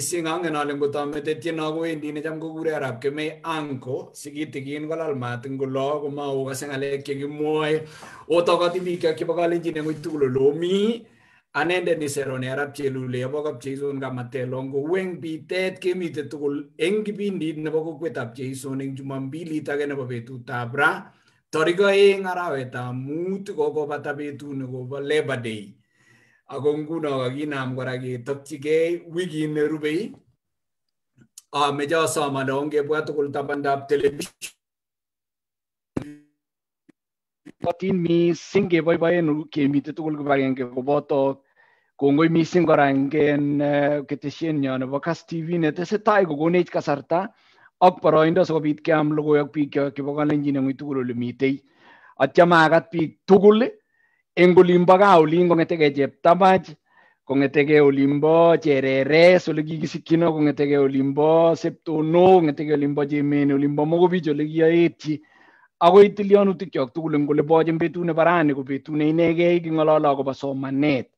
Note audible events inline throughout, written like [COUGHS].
singangen ale ngot amete jam go necham arab ke me anko sikitigin kolal mat ngolo komaokose ng'alek ke otokoti biik kyok chebo kalenjin eng' tugul olomi anende ni serone arap chelule yebo kapcheison kamatelo ngou eng' bitet kemite tugul eng' kipindit nebo kokwetab cheison eng' jumambilit age bra betutab ra tarik ngara weta mut kokobata betut nekobo labor ako nguno kakinam kora ketokchigei wikit nerubei ameche asoman ago ngebwa tugul tabandab television m i s i n g keboiboen k e m i t e tugul kibagenge koboto kongoi m i s i n g kora en ketesiet nyo nebo k a s TV netesetai kokonech kasarta ak boroindo sikobit keam l o g o i w k b i i k chebo kalenjin eng tugul ole mitei atyam akat biik tugul engolimba ka olingo ngete ke jeptabaj ko ngete ke olimbo jerere sole gigisikino ko ngete ke olimbo septono ngete ke olimbo jemene olimbo mogo bijo le giaeti ago itilion utikyok tugul ngole bojem betune barane ko betune inege igingolola ko basomanet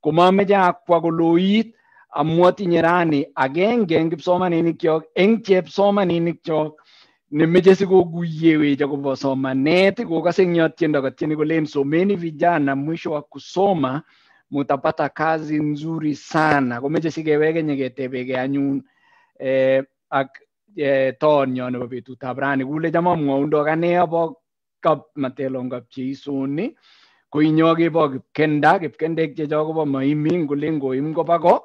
ko mameja akwa ko loit amuati nyerani agenge ngipsomaninikyok engche psomaninikyok nemeche sikokuiyewech akobo somanet kokase eng yot tiendo kotieni kolen someni vijana mwisho wa kusoma mutapata kazi nzuri sana komeche sikeweke nyeketebeke anyun eh, ak eh, toonyo nebo betutab rani kule cham amwoundok ane abo kap matelon kap cheisoni koinyo kebo kipkenda kipkendek checho kobo maimi ngolen koim koba ko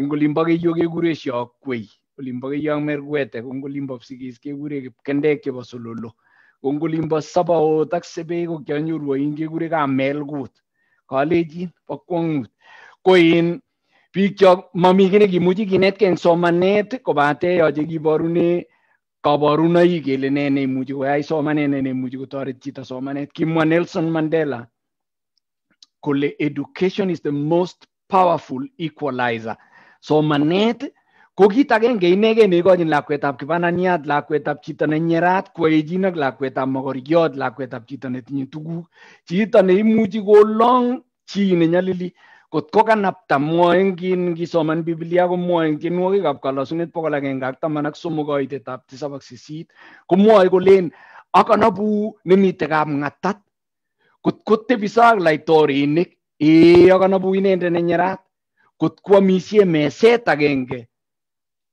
ngolimbo keiyo kekure shokwei olimbo keyong merwete ko eng olimbo psigis kekure kipkendek chebo sololo ko eng olimbo sabaot ak sebei ko kianyoru oin kekure kamelkut kalechin bo kwong'ut ko in biik chok mami kiy nekimuchi kinetkei eng somanet kobate yoche kiborune kaborunoik kele nee neimuchi koyai somanet nee neimuchi kotoret chito somanet kimwa Nelson Mandela kole education is the most powerful equalizer somanet Kokit agenge inegei neikochin lakwetab kibananiat, lakwetab chito nenyerat, kwoechin ak lakwetab mokoriot, lakwetab chito netinye tuguk, chito neimuchi kolong chi nenyalili kot ko kanapta mwoe kin ngisoman Biblia komwoe en tienwogikab kalosunet bogol agenge ak taman ak somok koitetab tisab ak sisit komwoe kolen akanabu nemitei kapng'atat kot kotebiso ak laitorinik ee akanabu inendet nenyerat kot kwomisie meset agenge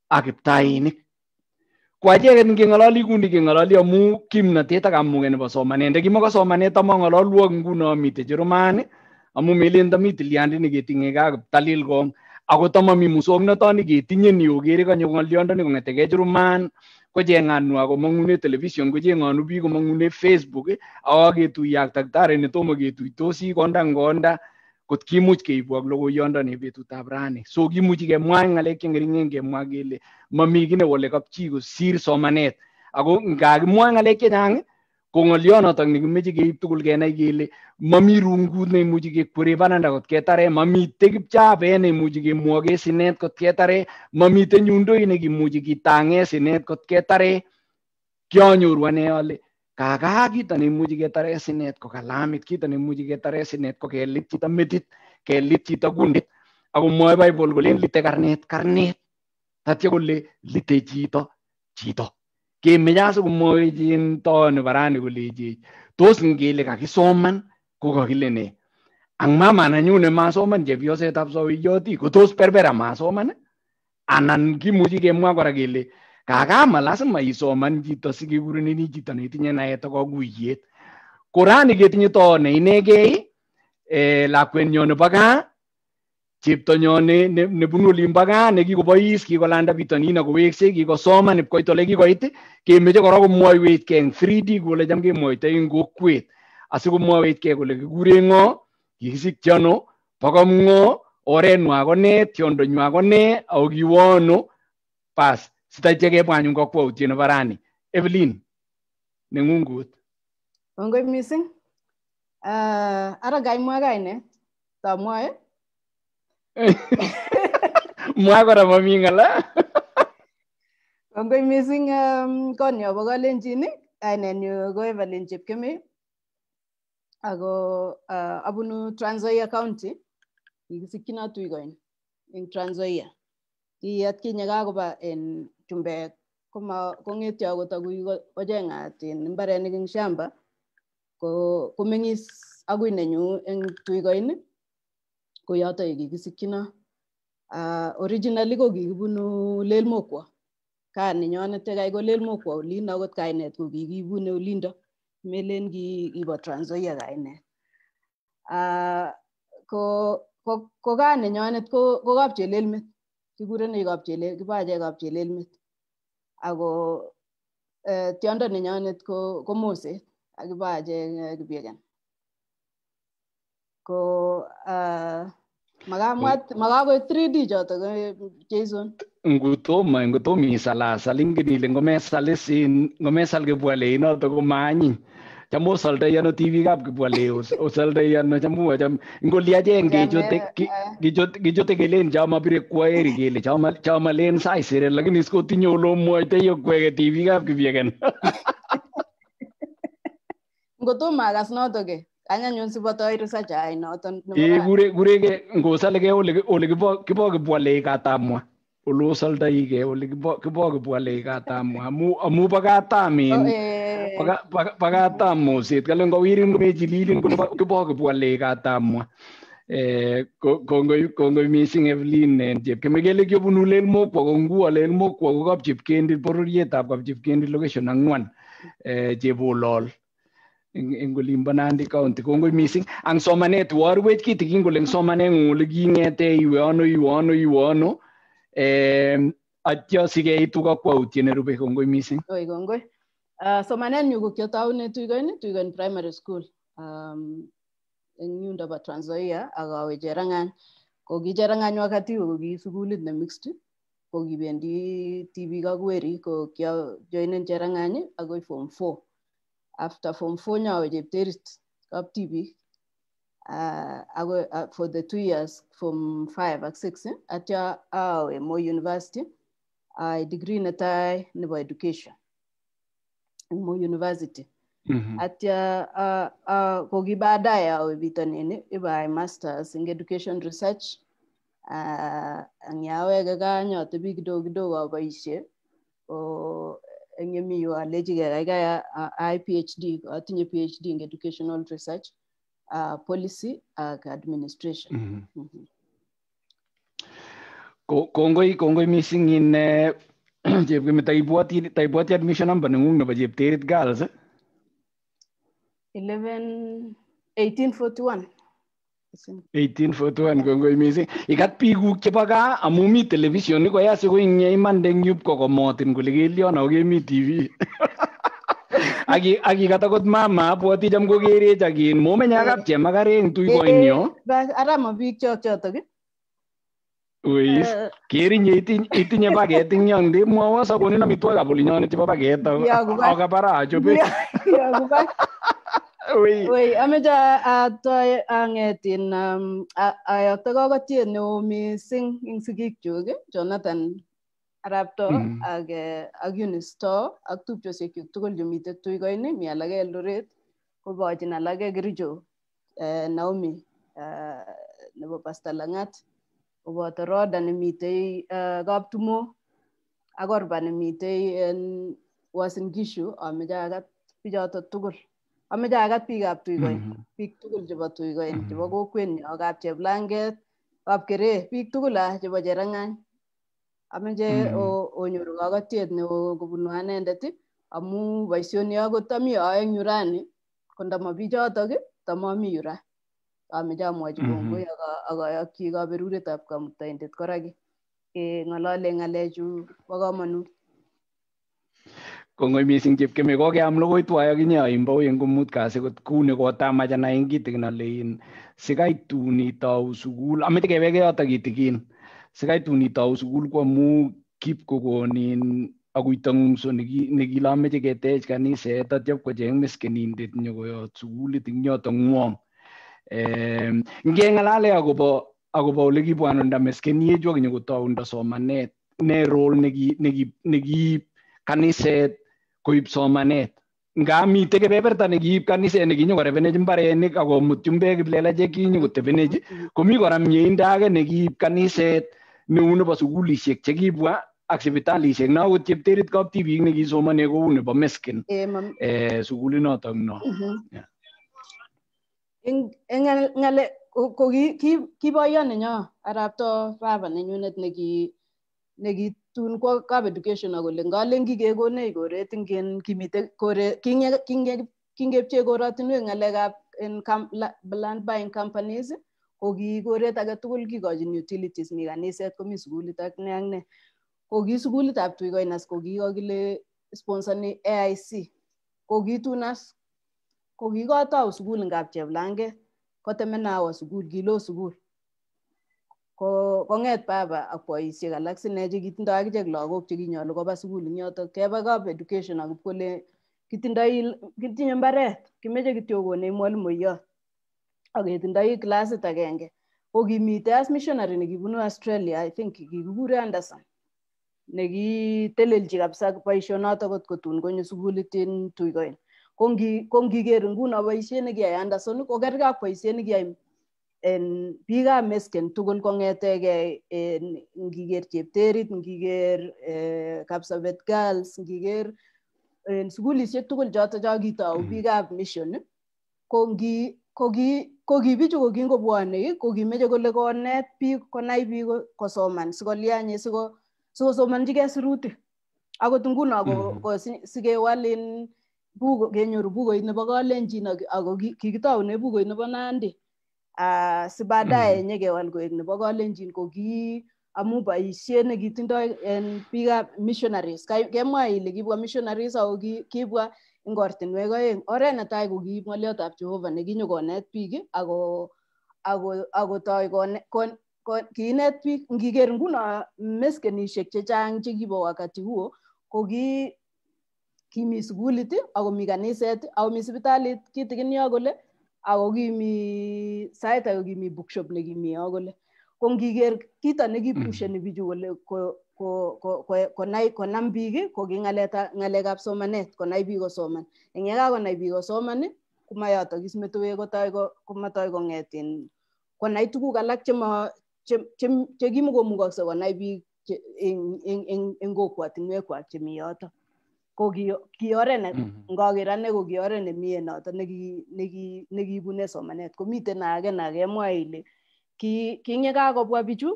akib tayinik wajegen keng'ololi kundi kengalali amu kimnotet ak kamugeni bo somanet ndakimoko somanet among'ololwok nguno mite Jerumani amu melen tami tilyandit neketing'ege ak kiptalil kong ako tamomi muswoknotoni ketinye ni okere konyo ng'olyondoni kong'etegei Jerumani ako mangune television bi ko mangune Facebook yak tak ketuiye ak taktari netomo si konda ngonda kot kimuch keibwok betut ab rani so kimuch kemwa eng ng'alek che cheng'ering'en kemwa kele mami ki newole kapchi kosir somanet ako nga ngakimwa ng'alek chechang ko ni nekimoche keib tugul kenai kele mami rungut ne neimuchi kekwere bananda kot ketare mami mamite kipchapet neimuchi kemwoke sinet kot ketare mamite nyundoi nekimuchi kitang'e sinet kot ketare kionyoru ane ale ni muji imuchi ketaree sinet ko kalamit, muji imuchi ketaree sinet ko kelit kita metit, kelit chito Aku Ako mwoe bol kolen lite karnet karnet. Tatya kole lite chito chito. jin to toni barani kolechech tos ngele kakisoman ko kakile ne. Ang mama nenyu nemasoman chepyosetab sowiyot ko tos perbera masoman anan kimuchi kemwa kora gile Kakama lazima isoman chito sikekurenen chito netinye naet ak Korani ketinye too ne inegei eh, lakwenyo nebo gaa cheptonyo ne, ne, olimbo gaa nekikobois kikolanda bitonin akoweksei kikosoman ipkoit ole kikoit kemeche kora komwoiwech ke eng 3D kole cham kemwoitoi eng kokwet asikomwowech ke kole kikure ng'o kikisikchi ano bo komng'o oretnywa ko ne tiondonywa ko ne ako kiwo ano bas sitaitya kebwa anyun kokwoutiet nebo rani evelyn nengungut kongoi mising uh, ara kaimwa kaine tamwae [LAUGHS] mwa kora mami ng'ala kongoi [LAUGHS] mising um, konyo bo kalenjin kainenyu ko evelyn chepkemei ako uh, abunu Trans Nzoia County kikisikchino tuikoin eng Trans ki atkinye kakoba en chumbek koma kong'etyo akot akui kocheng'at en mbarenik eng shamba ko komeng'is akui nenyu eng tuikoin ko yoto yekikisikchino uh, ah, originally ko kikibunu lelmokwo kaa nenyonet tekai ko lelmokwo olin akot kainet ko kikiibune olindo melen kibo Trans Nzoia kainet uh, ko ko ko kaa nenyonet ko, ko kapchelelmet kikurenech kapchelel kipachek kapchelel met ako eh, tiondo nenyonet ko, ko moset ak kipachek eh, kipiegen ko uh, makakoek 3D chotok eh, Jason ngotomo ngotomo isalasal ingen ile ngomesal isin ngomesal kibwaleinotok ko maanyiny no TV cham osaltoi ano tibikab Kipwale osaltoi ano cham cham ngoliachen kechote kechote kechote kelen cho mobire kweri kele cho malen saisere lakini sikotinye olomwoitoi okweke tibikab Kipyegen ngotomo akas notok e kany anyun sipotoi research ai noton kure kurege ngosale ke ole kibo kibo Kipwale katamwa ulu salda daige uli ke bua le kata mu amu amu pagata min pagata mu sit kalau ngau irin ko meji lilin ko ke boga buale kata mu eh kongo kongo missing evelyn nen jep ke megele ke bunu lel mo po ngu ale mo ko ko kap jep kendi pororiet kap jep kendi location angwan eh jebu lol eng olin County kongoi missing ang somanet warwet kitikin kole uli ngete kingete iwe ono iwe ono iwe ono and atyo sikei tuga kwautyet nerube kongoi mising kongoi kongoi uh, ah, somanenyu ko kiotoune tuikon tuikon primary school um, eng yundo bo Trans Nzoia ak awe Cherangany wakati ko sukulit ne mixed ko kibendi TV. ak werik ko kiojoinen Cherangany form 4 after form 4 nyawe chepterit kap TV. uh, uh, for the two years from five ak six eh? atya awe uh, mo university ai degree natai nebo education mo university mm -hmm. atya uh, uh, kogi baadaye awe bitonini ibai masters in education research uh, ang'yawege kanyote bi kidogo kidogo aboisie ko eng' yemi yu alechigei kaikai ai uh, phd atinye phd in educational research uh, policy uh, administration. Mm -hmm. Mm -hmm. kongoi kongoi missing in eh, chepkimi [CLEARS THROAT] taibwoti taibwoti admission number na nengung nebo chepterit girls 11 1841 1841 kongoi missing ikat bikuk chebo gaa amu mi television koya sikoinye imande eng yup kokomotin kole kelyon ako kemi tv Agi agi kata kot mama, puati jam go gere jagi, mo me nyagap je magare tuy ko eh, inyo. Bas arama big chok chok to kan? Uis, eh. kiri nye iti iti nye baget ing yang di mo wa sa bonina mitwa ga bolinyo ne tipa baget. Ya para ajo be. Ya, ya gu ame ja a toy angetin um a a to go go no missing ing sigik chuk Jonathan arapto ak mm-hmm. ak Unistore ak tupchosiek kyuk tugul chemiten tuikoini mi alage Eldoret kobochin alage Kericho eh, Naomi eh, nebo pasta Lang'at koboto Roda nemitei eh, Kaptumo ak Orba nemitei en Uasin Gishu amoche akat pika tugul amoche akat biikab tuikoini mm-hmm. biik tugul chebo tuikoini mm-hmm. chebo kokwenyon kap kere, kap Keret biik tugul ah, chebo Cherang'any amiche mm-hmm. onyoru kakatiet neo kobunu anendet amu boisioni akot tami aeng yu rani ko ndama bichotok tamami yu ra ameche amwochi mm-hmm. kongoi akoyokchi kaberuretab kamuktaindet kora keng'olole ng'alechu bo komonut kongoi missing chepkemei kokeam logoi tuwai akinye oimbo oeng ko mut kasi kot kuu ni kotamach anai kitigin ale in sikai tun itou sukul ameche kebe yoto kitigin sekai tuni tau sukul ko mu kip ko ko ni agui tangum so nigi nigi la me jege tej ka ni se ta jab ko jeng mes ke nin dit nyo yo sukul ting nyo tong ngom em nge ngala le ago bo ago bo legi bo anonda mes ke ni jo nyo to unda so manet ne role negi se ko ip so manet nga mi te ke beber ta ne ne ne gi gi se bene jim bare ka go mutum be mite kebeberta nekiib kaniset nekinyo korebenech mbarenik akomut chumbek kiplelachek kinyo kotebenech komi kora mieindo age nekiib se neu nebo sukulishek chekibwa ak sipitalishek nakot chepterit kaptibik nekisomane kou nebo meskin eh, eh sukulit notok no mhm. ng'ale kogi ki ki boyot nenyo arapto baba nenyunet neki neki tun kwa kap education akole ngalen kikekonech koret ingen kimite kore kingepchei korotinwek ng'alekab land buying companies ko ki koret agetugul kikochin utilities mi kaniset komi sukulit ak ne ak ne ko ki sukulitab tuikoinas ko kikokile sponsoni AIC ko tunas ko kikotou sukul en kapcheplanget kotemena awo sukul kilo sukul ko kong'et baba ak boisiek alak sine chekitindoi akichek lagok chekinyolu koba sukul en yotok keba kap education ak ipkole kitindoi kitinye mbaret kimeche kityo konech mwalimuiyot ak ketindoi classit agenge ko kimitei as missionary nekibunu australia i think kikikure anderson nekitelelchi kabisa boisionotok kot kotun konyo sukulit en tuikoin ko ngiker nguno boisiet nekiyai anderson ko kergei ak boisiet nekiyai en biikab mesken tugul kong'etegei en ngiker chepterit ngiker eh, kapsabet girls ngiker en sukulisiek tugul choto cho kitou mm. biikab mission ko ngi ko kibichu ko kingobwone ko kimeche kole konet biik konai biik kosoman sikolianyi sikosomanjigei sirutik akot nguno mhm. sikewal in kenyoru bukoit nebo kalenjin ako kikitaune bukoit nebo nandi ah, si baadaye mhm. nyekewal koek nebo kalenjin ko ki amu boisiet nekitindoi en biikab missionaries kemwa ile kibwa missionaries ako kibwa eng ortinwek oeng oret netai ko kiib ng'oliotab jehova nekinyokonet biik ako ako akotoi kinet biik ngiker nguno meskenishek chechang chekibo wakati huo ko ki kimi sukulit akomi kaniset akomi sipitalit kitikin yo kole ako kimi sait ake kimi bookshop nekimi yo kole ko ngiker kito nekipusheni bichu kole ko ko konai konam biik kogi ngaleta ngalekab somanet konai biik kosoman eng yakakonai biik kosoman komayoto kis metowe kotoi ko komatoi konget in konai tuguk alak chemo che che kimukomukokse konai biik eng eng eng kokwatinwek kwak chemi yoto ko ki oret ne mm-hmm. ngoker ane ko ki oret nemie noto nekibune somanet komiten age na kemwa ile ki ki ye kakobwa bichu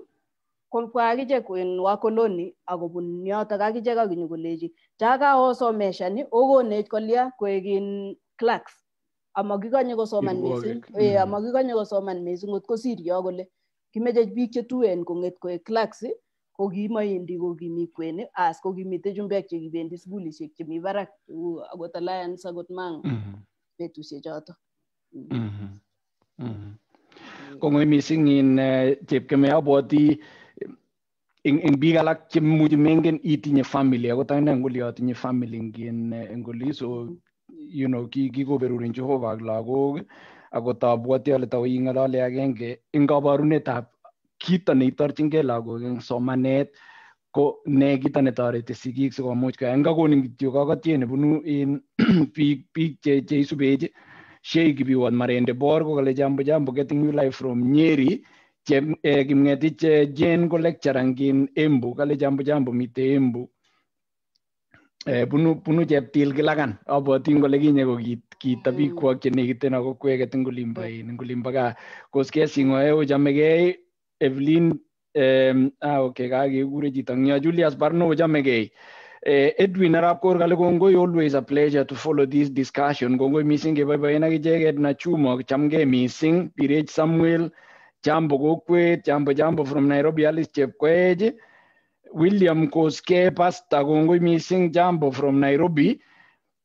kolkwa akichek en wakoloni akobun yotok akichek akinyo koleji chakaosomeshani okonech kolya koek in clerks amakikonye kosoman missing eh mm. amakikonye kosoman missing kot kosiryo kole kimeche biik chetuen kong'et koek clerks ko kokimi kweni as kokimite chumbek chekibendi sukulishek chemi barak akot alliance akot mango mm-hmm. betusiechoto mm-hmm. mm-hmm. kongoi missing in eh, chepkemei abwoti in biik alak chemuchi mengen itinye family akot ane ngoli atinye family ngin ngoli so you know ki kikoberurin Jehovah ak lagok akot abwoti ale tau ing'olole agenge eng kaborunetab kito neitorchingei lagok eng somanet ko ne kito netoreti sigik sikomuch koyai ngakonin kityo kakotiet nebunu in biik biik cheisubech Sheikh Kibiwot Marende Bor kokale jambo jambo getting new life from Nyeri kipngetit eh, eh, Jane ko lecturer kin Embu kale jambu jambo mite Embu bunu bunu cheptil kilakan abwotin kole kinye ko kita bikwok chenekiten ako kweket ing olimbo in ing olimbo gaa koske singoe ochamegei Evelyn um, ah, okay kakekure chito ng yo Julius Barno ochamegei eh, Edwin Arap Kor kale kongoi always a pleasure to follow this discussion kongoi missing keboiboen ak icheket na chumo chamgei missing Pirech Samuel Jambo Gokwe, Jambo Jambo from Nairobi, Alice Chepkwej, William Koske, Pastor Gongoi Missing Jambo from Nairobi,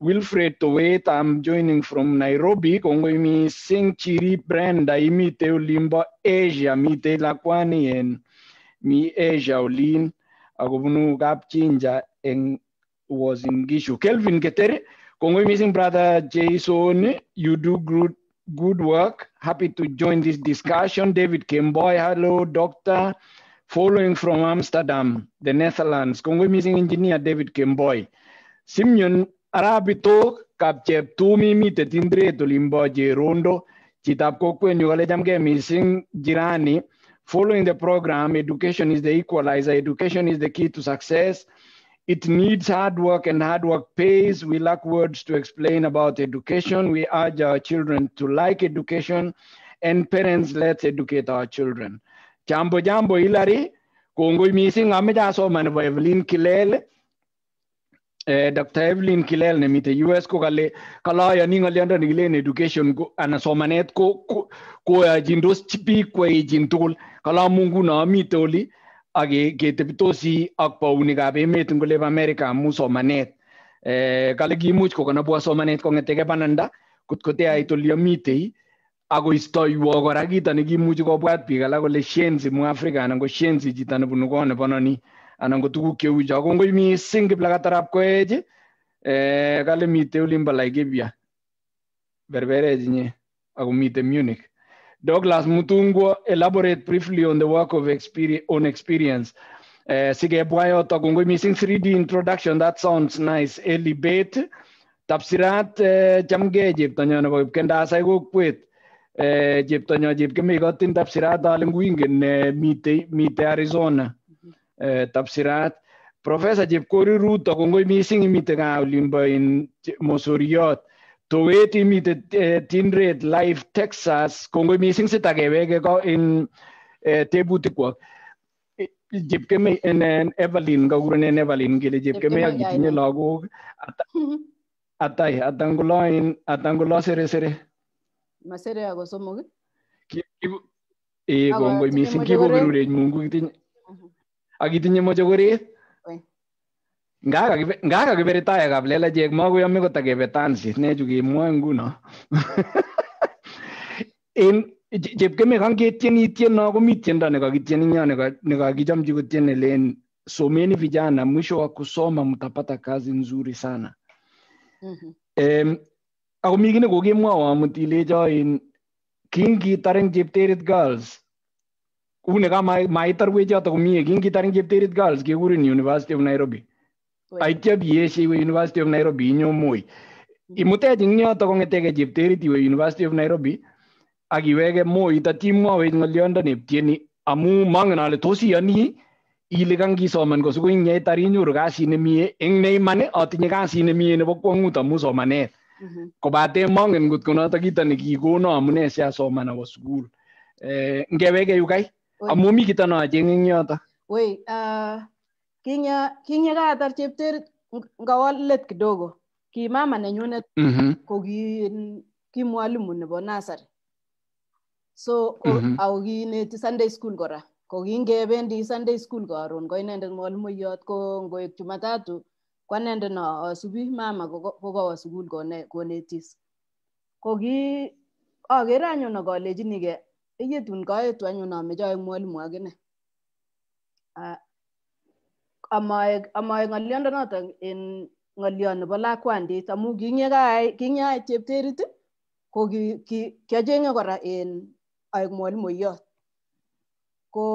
Wilfred Towet, I'm joining from Nairobi, Gongoi Missing Chiri Brenda, Imite Ulimba Asia, Mite Lakwani, and Mi Asia Olin, Agobunu Gapchinja, and was in Gishu. Kelvin Ketere, Gongoi Missing Brother Jason, you do good good work. Happy to join this discussion. David Kimboy, hello, doctor. Following from Amsterdam, the Netherlands. Kongwe missing engineer David Kimboy. Simeon Arabito, kapchep tumi mite tindre tulimbo rondo. Chitap kokwe nyugalejamge missing girani. Following the program, education is the equalizer. Education is the key to success. It needs hard work and hard work pays. We lack words to explain about education. We urge our children to like education and parents, let's educate our children. Jambo jambo Hilary, kongoi missing amejasoman by Evelyn Kilele. Eh, Dr. Evelyn Kilele ne nemite US ko kale kalayani ng'oliondo in education ko, ana somanet ko koyochindos ko, biik koyechin tugul kalamu nguno amite oli age ke tepitosi ak bounik ab emet ba America amu somanet eh kale kimuch bua somanet ke bananda mitei kotkoteait oliomitei akoistoiwo kora kito nekimuchi kobwat biik alak kole shenzi mu africa anan ko shenzi chito nebunu koot nebo noni anan ko tuguk cheu cho kongoi missing kiplakatarab koech eh kale mitei olimbo Liberia berbere inye ago mitei Munich Douglas Mutungwa elaborate briefly on the work of experience, on experience. Uh, Sige Buayo Tagungwe missing 3D introduction, that sounds nice. Eli Bate, Tapsirat Chamge, uh, Jeptonyo nebo Kendasai kokwet. Uh, Jeptonyo Jepkemi kotin Tapsirat alingwingen mite, mite Arizona. Tapsirat. Professor Jepkori Ruto, kongoi missing imite kaa olimbo in Mosoriot. tuwe ti mi te tin red live texas kongo mi sing se ta ke ve ke ko in uh, te buti ko jib ke me en en evelyn ga gurne en evelyn ke le jib ke me ag ne lagu atai atangulo in atangulo sere sere masere ago somog ki e kongo mi sing ki bo rure mungu kitin agitinye mojogoret ngakakibe retire kaplelachek makoyome kotakepe tansit nechu kimwoe nguno [LAUGHS] en chepkemei kan tieno komi tiendo nekakityeni nyo nekakichomchi kotieni len someni vijana mwisho wa kusoma mtapata kazi nzuri sana mm-hmm. um, ako mi kiy nekokemwowo amut ilecho in kingitar eng chepterit girls une kamaitar komie kingitar eng chepterit girls kekurin university of nairobi paikia bieshi we university of nairobi inyomui mm. e imute jing'nyoto kong'etege chepteriti we university of nairobi akiwege moi tatimwowech ng'oliondo neptieni amu mongen ale tos iyoni ile kangisoman kosuko tari inyoru kasit mie eng neiman atinye kasit nemie nebo kwong'ut amu somanet kobate mm-hmm. mongen ngot konoto kito nekikono amune siasoman awo sukul eh, ngewege yukai amu mi kito nocheng eng yoto kinye kaatar chepter ngawo let kidogo ki mama nenyunet mm -hmm. ko ki mwalimu nebo nasari so ko, mm -hmm. ako kineti sunday school kora ko kingebendi sunday school karon ko inendet mwalimuyot ko ngoek jumatatu ko anendet no asubi mama kokowo sukul konetis ko ki akere anyun akalechinigei iyetun kaetu anyun ameche aek mwalimu akine ah, amaek ngolyondo noto en ngolyo nebo lakwandit amu kinyeai chepterit ko kiachenge kora en aek mwalimoyot ko,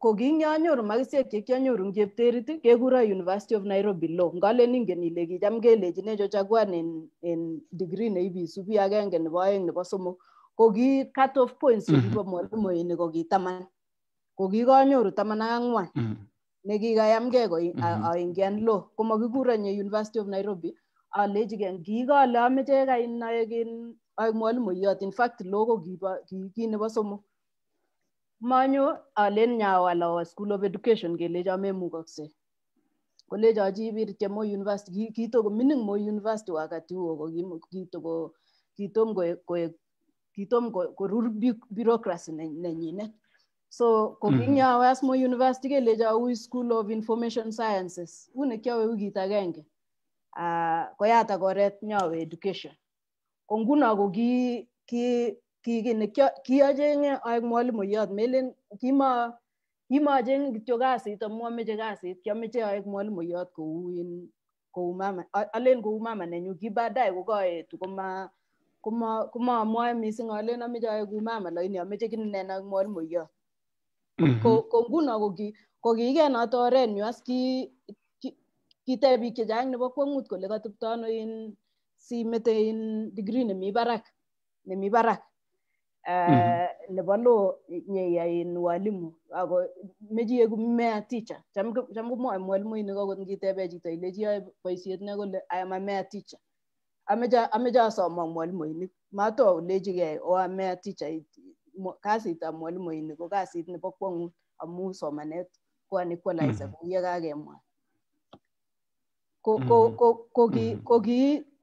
ko kinyanyoru makisiek che kianyoru eng chepterit kekuro university of nairobi law ngalen ingen ile kicham kelechinecho chakuan en, en degree neibisubi agenge nebo aeng nebo somok ko ki cut off points chekibo mm -hmm. mwalimoinik ko kitaman ko kikanyoru taman ak angwan mm -hmm. nekikayamgei aengei mm-hmm. en law komakikuro inye University of Nairobi alechigei ngikale ameche kainaek aek mwalimoyot in fact law ko ki nebo somok manyo alen nyawal awo school of education kelecho memukoksei kolecho chibirtye Moi University kitoko mining Moi University wakati huo ko kitoko kitom koek kitom korur bureaucracy nenyinet so mhm. kokinyawe mm. asmo university kelecho ui school of information sciences une kyawe wikit agenge uh, ah, koyata koret nyawe education ko nguno ko ki ki ki ki ne kiachenge aek mwalimoyot melen kima kimachenge kityo kasit amu ameche kasit kiameche aek mwalimoyot kou in kou mama alen kou mama nenyu kibaadae kokaetu koma koma komamwae mising alen ameche aek kou mama lakini ameche kininen ak mwalimoyot Mm-hmm. ko nguno ko kiiken noto oretnyu as kitep biik chechang nebo kwong'ut kole katepto ano in simete in degree nemi barak nemi barak eh, mm-hmm. nebo law nyeiyai in walimu ako meche ieku mea teacher cham komwoe mwalimuinik akot ngitebe chito ilechi yoe boisiet ne kole i am a mea teacher ameche asomak mwalimuinik matou lechigei o oh, a mea teacher kasitab mwalimuinik ko kasit nebo kwangut amu somanet ko unequalizer kou yekakemwa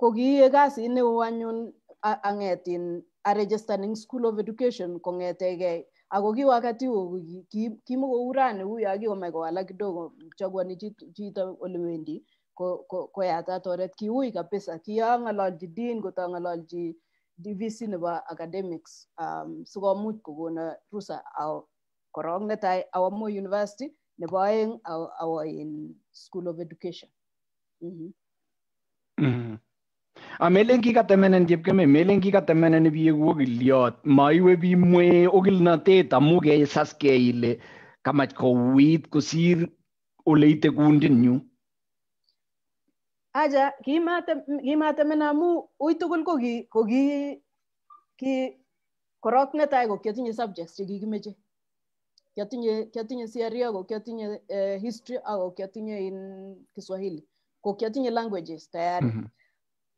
ko kiie kasit neo anyun ang'et in aregistaning school of education kong'etegei ako ki wakati huo kimokou rani uu yo kowalak kidogo chaguani chito olewendi koyatat oret kiui kabisa kiang'ololji din kot DVC nebo academics um, sikomuch kokona rusa awo korong netai awo Moi University nebo aeng awo, awo in School of Education. Mm -hmm. Mm -hmm. amelen kikatemenen chepkemei melen kikatemenen biiku okilyot maiwe bimwee okilnotet amu kesas kei ile kamach kouit kosir oleite Mm acha kimatemenam ui tugul ko ki ko ki ki korok netai ko kiotinye subjects chekikimeche kiotinye kiotinye CRE ako kiotinye uh, eh, history ako kiotinye in Kiswahili ko kiotinye languages tayari mm -hmm.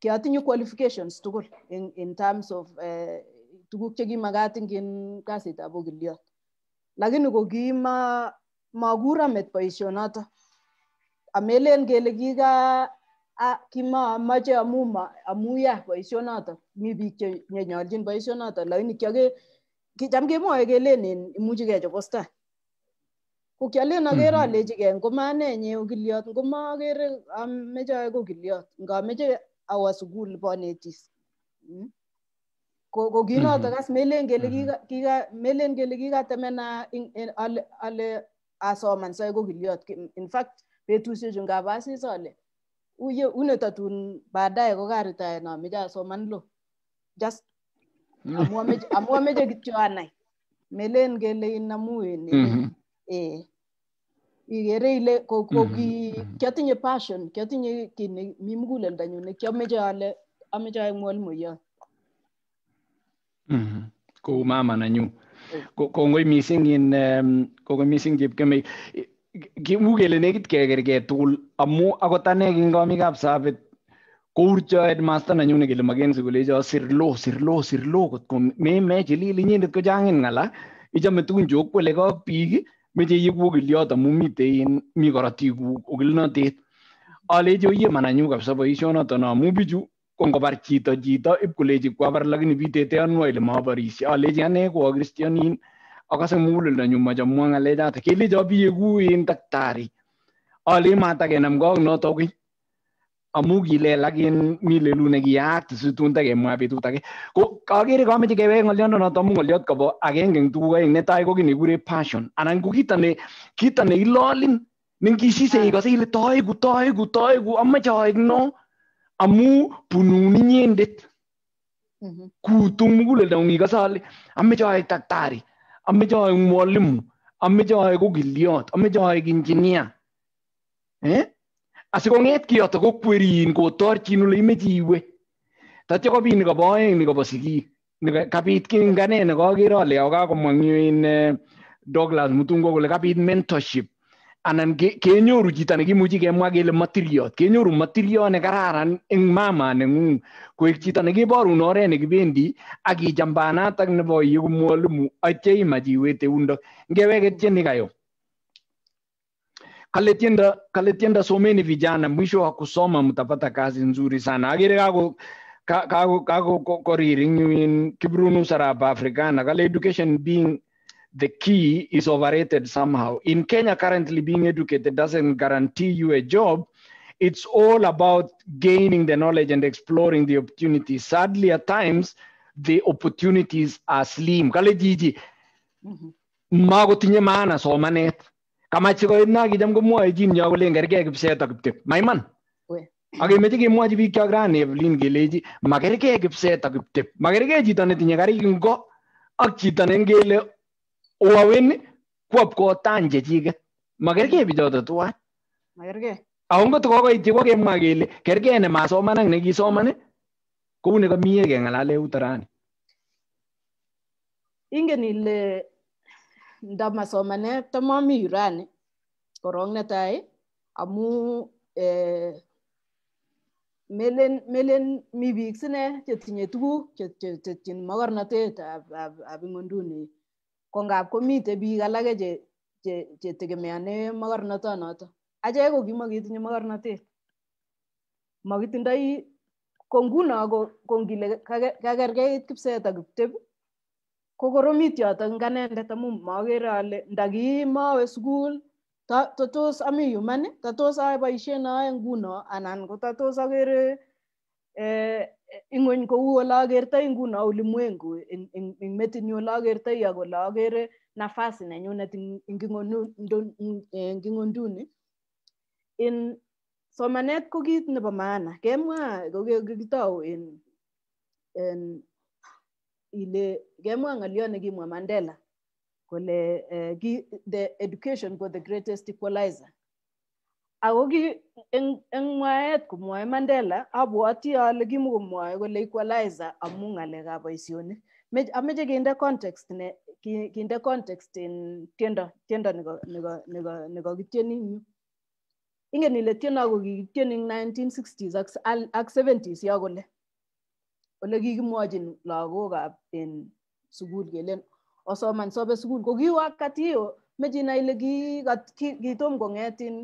kiotinye qualifications tugul in, in terms of uh, tuguk chekimakat ingen kasitab ogiliot lakini ko kima magura met boisionoto amelen kele kika ak ah, kimamoche amu ma amu ya boisionoto mi biik chenyolchin boisionoto lakini kyoke kicham kemwoe kelen in imuchi kechobostai ko kyolen akere mhm. alechigei ngomanenye okilyot ngomakere ameche aeku okilyot ngameche awa sukul bonetis hmm? ko kinoto mhm. kas melen kele mhm. kika melen kele kikatemena ale asoman saeku okilyot in fact betusiechu ngap ale uye une tatun baadaye kokaritae no ameche asoman lo just mm. amu ameche kityo anai melen kele inamu en mm-hmm. eh ikere ile ko mm-hmm. ki kiotinye passion kiotinye ki mi muguleldanyun ne kiomeche ale ameche aek mwalimuyon mm-hmm. kou mama nenyu eh. kongoi missing in kongoi missing chepkemei kimu kele nekit kekerkei tugul amu akot ane kingomik ab sabet kourcho headmaster nenyun kele magenzi kolecho lo sirlo sirlo kotko memechilil inyendet ko chang'in ng'ala ichome tugun cheokwele ko biik meche iibu okilyot amu mitei mi korotikuk okilnotet alechi oye mananyu kabisa boisionoton amu bichu ko ngobar chito chito ipkolechi kwabar lakini biteteanwa ile maborishe alechi ane ko akristianin akase muguleldo nyu machomwo ngalechoto kelecho biyeku en daktari alen matakenam kook noto keny amu kilelak en mi lelut nekiyaakte situn takemwa betut age ko akere kameche kewek ng'oliondonoto amu ng'oliot kobo agenge eng tuguk aeng netai ko ki nekikure passion anan ko kito ne kito neilolin nengisise ah. ikose ile toeku toeku toeku amoche aek no amu bunun inyendet mhm. kutu muguleldo ng'ikose ale amoche aek daktari ameja waek mwalimu ameja waeku kilyot ameja waek engineer eh? asikong'et kiyoto kokwerin kotorchin ole imeche iwe tatya kobit nikobo oeng nikobo sigik kabit kingane nekakere ale ako in Douglas Mutungo kole kabit mentorship anan kenyoru chito kimuchi kemwa kele matiryot kenyoru ne kararan eng mama nengung koek chito nekeborun oret kibendi ak ichambanat ak nebo yeku mwalimu atya imach iwete undo ngeweke tieni kayo kale tienda kale tiendo someni vijana mwisho wa kusoma mtapata kazi nzuri sana agere kako kako kako koriri in kibrunu sarapa africana kale education being the key is overrated somehow. In Kenya, currently being educated doesn't guarantee you a job. It's all about gaining the knowledge and exploring the opportunities. Sadly, at times, the opportunities are slim. Kalejiji, magotinye mm-hmm. maana somanet. Kamachi ko na kijam komwoe chi myo kolen kergei kipset ak kiptip. Maiman. Akemeche kemwochi biik kyok rani Evelyn kelechi makergei kipset ak kiptip. Makergei chito netinye karik ngo ak chito nengele Uwawin kuab kotaan chechiket. Makerkei bichoto tuwan. Makerkei. Ako ngot kokoityi kokemwa kele kerkei nemasoman ak nekisoman kou nekamie keng'alale yuto rani. Ingen ile ndama somanet tamami yu rani korong netai amu eh, melen melen mi biik sine chetinye tuguk chetyin mogornotet ab ab ab ing'unduni ko ngap komite biik alake che che tegemeane chetegemeane noto ache ko kimakitinye mokornotet makitindoi ko nguno ko ko ngile kagergeit kipseta kiptep ko koromit yoto ing anendet amu magere ale ndakimawe sukul tatos ami human tatos aboishe noae nguno anan ko tatos agere Eh, ingweny kou ole akertoi nguno ulimwengu eng metinyu ole akertoi ak ole akere nafasi nenyunet eng eh, ingonduni in somanet ko kiit nebo maana kemwa kokitou en en ile kemwa ng'oliot nekimwa Mandela kole uh, the education was the greatest equalizer Ako ki, eng, eng mwaet komwae Mandela, abwati ale kimukomwae kole equalizer amu ng'alekab boisionik. Ameche kinde context ne kinde context en tiendo tiendo nekakityeni en yu. Ingen ile tiendo ko kikityeni ing 1960s ak, ak 70s yo kole ole kikimwochin lagokab en sukul kelen osoman sobe sukul ko ki wakati hiyo meche inai ile kitom kong'etin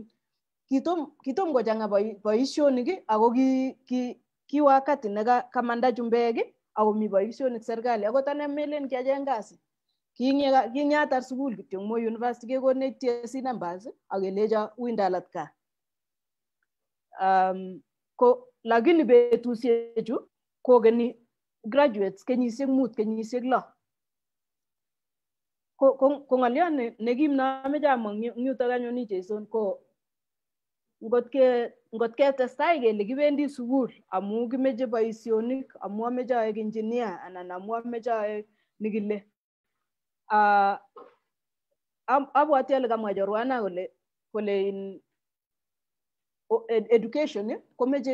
kitom kitom gochanga boisionik ako ki ki ki wakati ne kamanda chumbek ako mi boisionik serikali akot ane melen kiacheng kasi kinyatar sukul kityo mo university kekonech tsc numbers akelecho winda alat ka um, ko lakini betusiechu kokeni graduates kenyisiek mut kenyisiek lo ko, ko, ko ngolio nekim ne nameche amang yutok anyun ni jason ko ngot ketestai kele kibendi sukul amu kimeche boisionik amu ameche aek engineer anan amu ameche aek nikile uh, ah, abwati ale kamwa chorwana kole kole in education komeche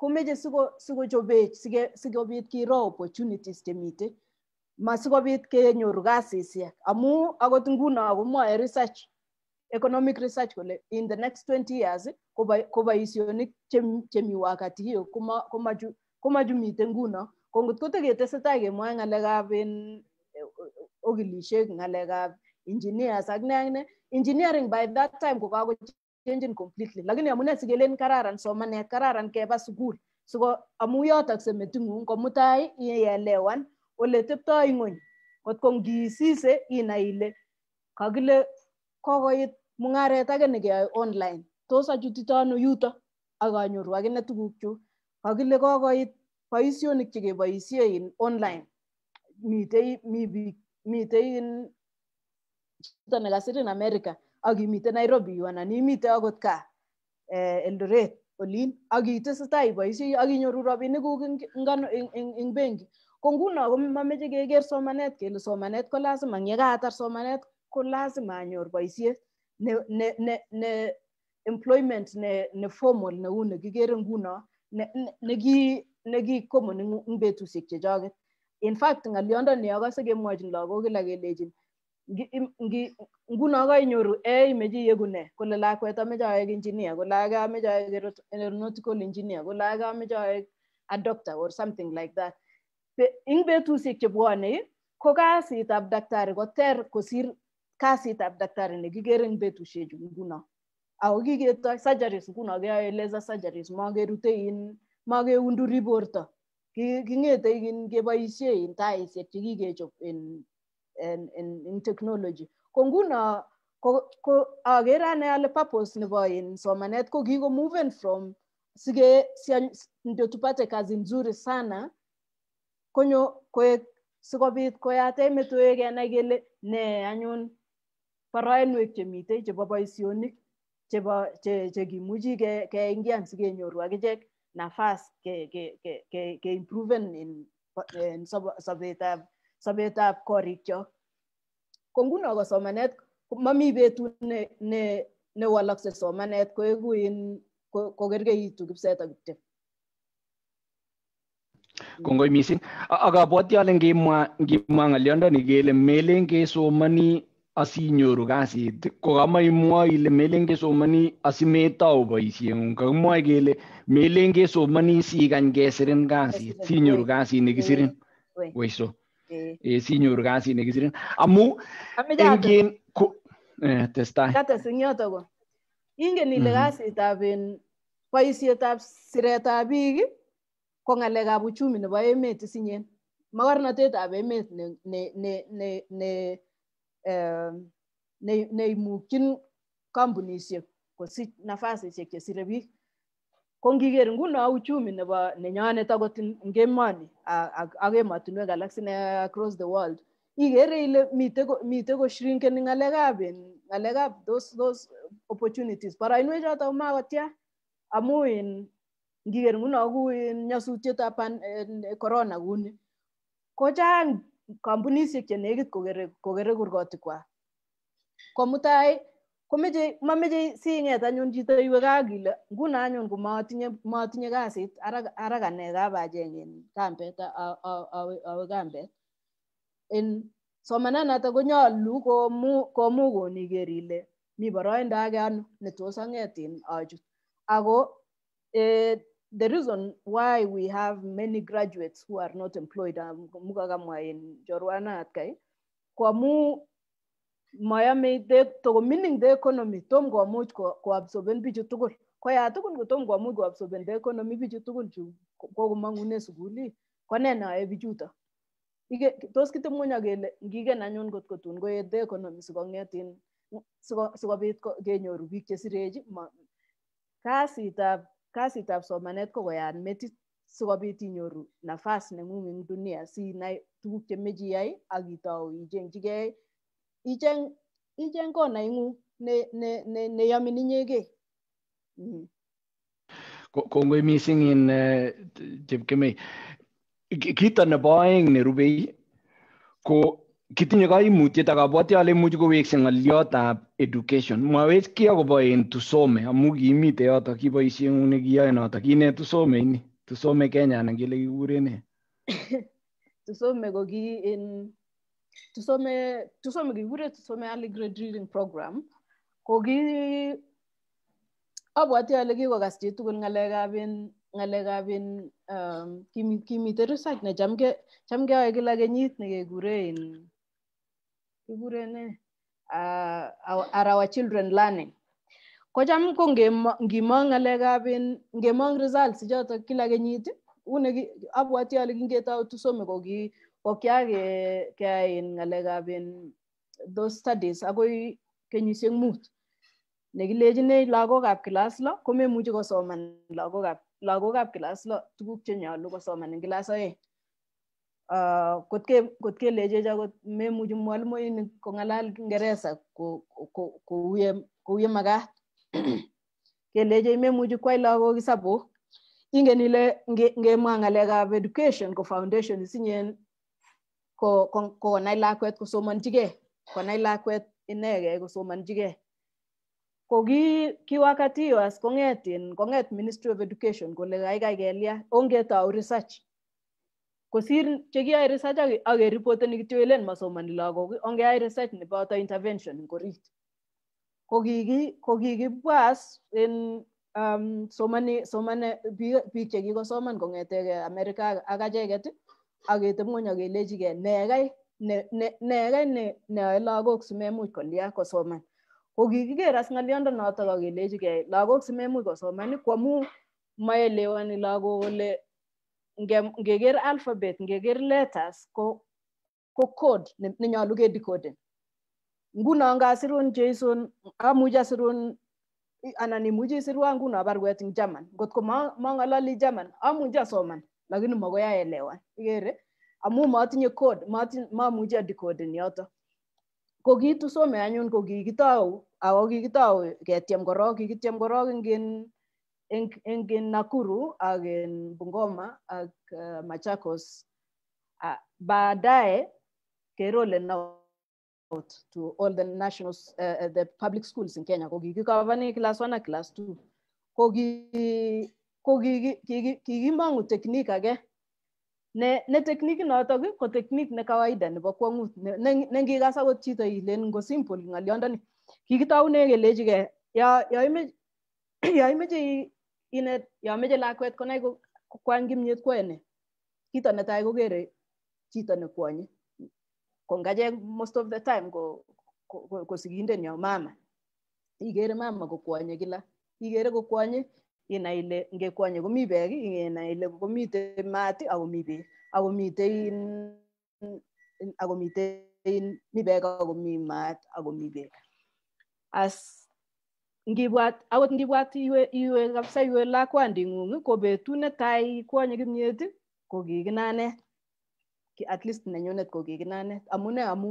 komeche siko sikochobech sikobit kiro opportunities chemite masikobit kenyoru kasisiek amu akot nguno komwae research economic research kole in the next 20 years ko boisionik chemi wakati hiyo komachumite nguno ko ngot koteketesetai kemwoe ng'alekab en ogilisiek ng'alekab engineers ak ne ak ne engineering by that time kokako changing completely lakini amune sikelen kararan somanet kararan keba sukul siko amu yotokse meting'ung ko mutai ielewan ole teptoi ng'ony kotko ngisise inai ile kakile kokoit mung'aret age nekeyoe online tos achutito ano yuto ak anyoru akine tugukyuk kakile kokoit boisionik chekeboisie in online mitei mi biik mitei in chito nekasirin America ak imiten Nairobi yu anan imiten akot kaa eh, Eldoret olin ak itesetai iboisiei ak inyoru robinikuk eng benki ko nguno komameche keker somanet kele somanet ko lazima yekaatar somanet ko lazima anyor boisiet ne, ne, ne, ne employment ne, ne formal ne ne ne neu ne nguno nekicommon eng betusiek jaget. in fact ng'aliondoni akose kemwochin lagok kila kelechin nguno kainyoru e eh, imeche iyeku ne la kweta meja aek engineer kole ake ameche aek aeronautical engineer kole ake meja aek a doctor or something like that ing betusiek bwane. ko kasitab daktari koter kosir kasi type daktari gigere tusheju nguna ahụ gị ga-eto sajaris kwụ na ọ gaghị eleza sajaris ma ọ ga-erute yin ma ọ ga-ewu riborto gị na-ete yin geboisie in in in technology ko nguno ko agere ane ale purpose nebo in somanet ko kiko moven from sige ndio tupate kazi nzuri sana konyo koek sikobit koyate metowek kenai gele ne anyun boroinwek chemitei chebo boisionik chebo chekimuchi keingian sikenyoru akichek nafas ke ke ke in in sobetab sobetab korikchok ko nguno ko somanet mami betut ne ne ne newalakse somanet koeku in kokergeitu kipseta kityo kongoi missing ak abwoti ale ngimwa ngimwa ng'olyondoni kele melen kesomoni así ñoro gasi kogama imua ile melenge so mani así meta eh, o bai si un kogama ile melenge so mani si gan geseren gasi si ñoro gasi ne gisirin weiso e si ñoro gasi ne gisirin amu engen ko eh, te sta kata sinyoto go ingen ile gasi mm-hmm. taben boisietab siretab biik ko ng'alekab uchumi nebo emet isinyen makornatetab emet ne ne ne ne neimukchin kampunisiek kosich nafasisiek chesire biik ko ngiker nguno uchumi nebo nenyonet akot eng emoni ak emotinwek alak sine across the world ikere ile mitei koshrinken ng'alekab ng'alekab those those opportunities boroinwek choto komakotya amu in ngiker nguno ku nyasutietab corona kuni kochang kampunisiek che negit kokere kurgotik kwak ko mutai komeche mameche si inget anyun chito iwe kaa kile nguno anyun komatinye kasit araka ne kapacheng in kambet awe kambet in somanet noto konyolu komu koniger ile mi boroindo age anu netos anget in achut ako eh, the reason why we have many graduates who are not employed um, mukagamwa in jorwana atkai kwamu mayame the to meaning the economy tom go much ko absorben bichu tugul ko ya tugun go tom go much go absorben the economy bichu tugun chu ko go mangune suguli ko ne na e bichu ta ige tos kitu munya gele ngige na nyon got kotun go the economy so ngetin so so bit ko genyoru bichu sireji kasi ta kasitab somanet ko koyat metit sikobit inyoru nafas neng'ung eng dunia sinai tuguk chemeche iyai ak itau ichengchigei icheng icheng konaing'ung ne, ne, ne, neyomin inyegei mm. Mm-hmm. kongoi mising in uh, chepkemei kito nebo aeng nerubei ko kitinye kaimutyet ak abwoti ale imuchi kowekse ng'oliotab education mwawech kiy akobo en tusome amu kiimite yoto kiboisie ng'ung nekiyoe noto kine tusome ini tusome kenya anan kele kikuren ne [LAUGHS] tusome ko ki in tusome tusome kikikure tusome early grade reading program ko ki abwoti ale kikokas chitugul ng'alekab in ng'alekab in um, kimite research ne cham keyoe kila kenyit nekekure in uh, our, are our children learning kocham ko ngimong ng'alekab in ngemong results chotok kila kenyit une abwoti ale kingetou tusome ko ki ko kiakeyai in ng'alekab in those studies akoi kenyisiek mut nekilechinech lagokab kilas lo komemuchi kosoman lagokab lagokab kilas lo tuguk chenyolu kosoman en kilas oeng uh, kot, ke, kot kelechech akot memuchi mwalimuinik kong'alal Kiingereza ko ko, ko, ko ye makat me muju kwai lagok isabuk ingen ile ngemwa nge ng'alekab education ko foundation isinyen ko, ko, ko konai lakwet kosomonjigei konai lakwet inegei kosomonjigei ko ki, ki wakati was kong'et in kong'et ministry of education kole kaikai kelia ongetau research kosir chekiyai research ak keripoteni kityo elen masomoni lagok ongeyai research neboto intervention ngorit ko kiki ko kikibwas en um, somani somane biik chekikosoman kong'etegei America ak acheket ak ketep ng'weny ak kelechigei nekai nekai neyoe lagok simemuch kolya kosoman ko kikiker as ng'oliondo notok ak kelechigei lagok simemuch kosoman ko amu maelewani lagok kole ngeger alphabet ngeger letters ko ko code ne nyalu ke decode nguno ngasirun json amuje asirun ana ni muje sirwa nguno barwet ng german ngot ko mangalali german amuje asoman lakini magoya elewa igere amu matinye code matin mamuje decode yoto ko kitu some anyun ko kikitau ako kikitau ketiem korok kikitiem korok ngin in en, en Nakuru, ag en Bungoma, ag uh, Machakos, uh, ah, baadae kerole na out to all the national uh, eh, eh, the public schools in Kenya. Kogi kikavani class one class two. Kogi kogi kigimbangu technique age. Ne ne technique na watogi ko technique ne kawaida ne ba kuangu ne ne ngiga sa wot chito ilen go simple ngaliyanda ni kikitau ne geleji ge ya ya ime [CLEARS THROAT] ya imeje inet yon meche lakwet konai kwany kimyet kwae ne kito netai kokere chito ne kwonye ko ngachek most of the time ko, ko, ko, ko mama igere mama kokwonye kila igere kokwonye inai ile ngekwonye komi beek inai ile komite mat akomi beek akomitei akomitei mi beek akomi mat akomi beek as ngibwat akot ngibwat iwe iwe kabisa iwe lakwanding'ung ko betut netai ikwonye kimyet ko kikinanet at least nenyunet ko kikinanet amune amu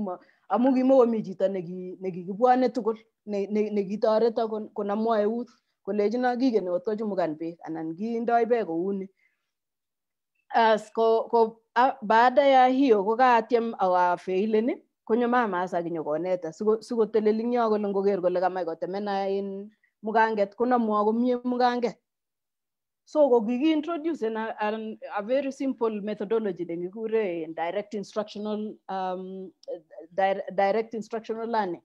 amu kimokomi chito nekikibwane tugul nekitoreto konamwa eut kolechino kikeni kot kochumukan beek anan kindoi beek kouni as ko, ko baada ya hiyo kokatyem awafeilen konyo sikotelel ing yo kole ngoker kole kamach kotemena in konamwa komie so we introduce a, a, very simple methodology nekikure direct instructional um, di direct instructional learning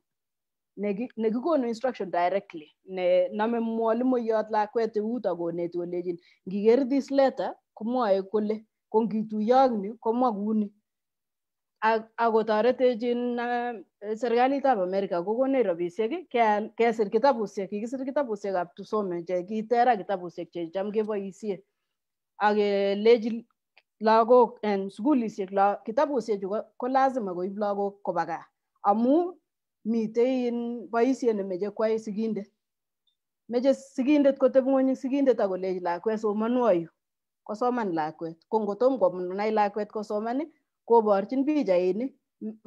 nekikonu instruction directly ne nome mwalimuiyot lakwet eut akoneti kolejin ngiker this letter komwoe kole ko ngituiyo ak ni komwa kouni ako toretechin ah, serikalitab America kokonech robisiek keal kesir kitabusiek kikisir kitabusiek ab tusome che kiter ak kitabusiek che cham keboisien ak kelechi eh, lagok en sukulisiek kitabusiek chu ko lazima koib lagok koba gaa amun mitei in boisiet nemeche kwai sigindet meche sigindet koteb ng'weny sigindet akolechi lakwet somanwo yu kosoman lakwet ko ngotom konai lakwet kosoman koborchin pichainik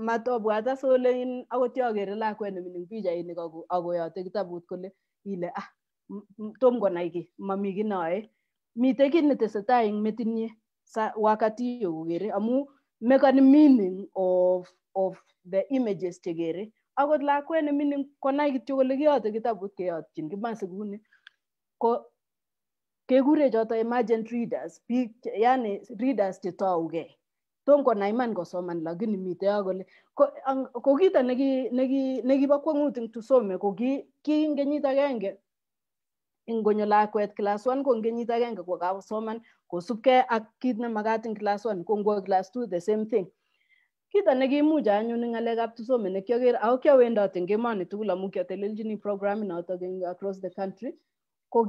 matobwat as ole akot yokere lakwet nemining pichainik akoyote kitabut kole ile ah tom konai ki mami ki noe mitei kit netesetai eng metinyi wakati hiyo kokere amu mekani meaning of, of the images chekere akot lakwet nemining konai kityo kole kiyote kitabut keyotchin kimasi kuni ko kekure choto emergent readers biik yani readers chetougei tom konai iman kosoman lakini mitei ak kole ko kito nekibo kwong'ut eng tusome ko ki ing kenyit agenge konyo lakwet class one ko eng kenyit agenge ko kakosoman kosubkei ak kit nemakat eng class one ko ngwo class two the same thing kito nekimuch anyun eng ng'alekab tusome nekioker ako kiawendot eng emoni tugul amu kiatelelchini programi notok eng across the country ko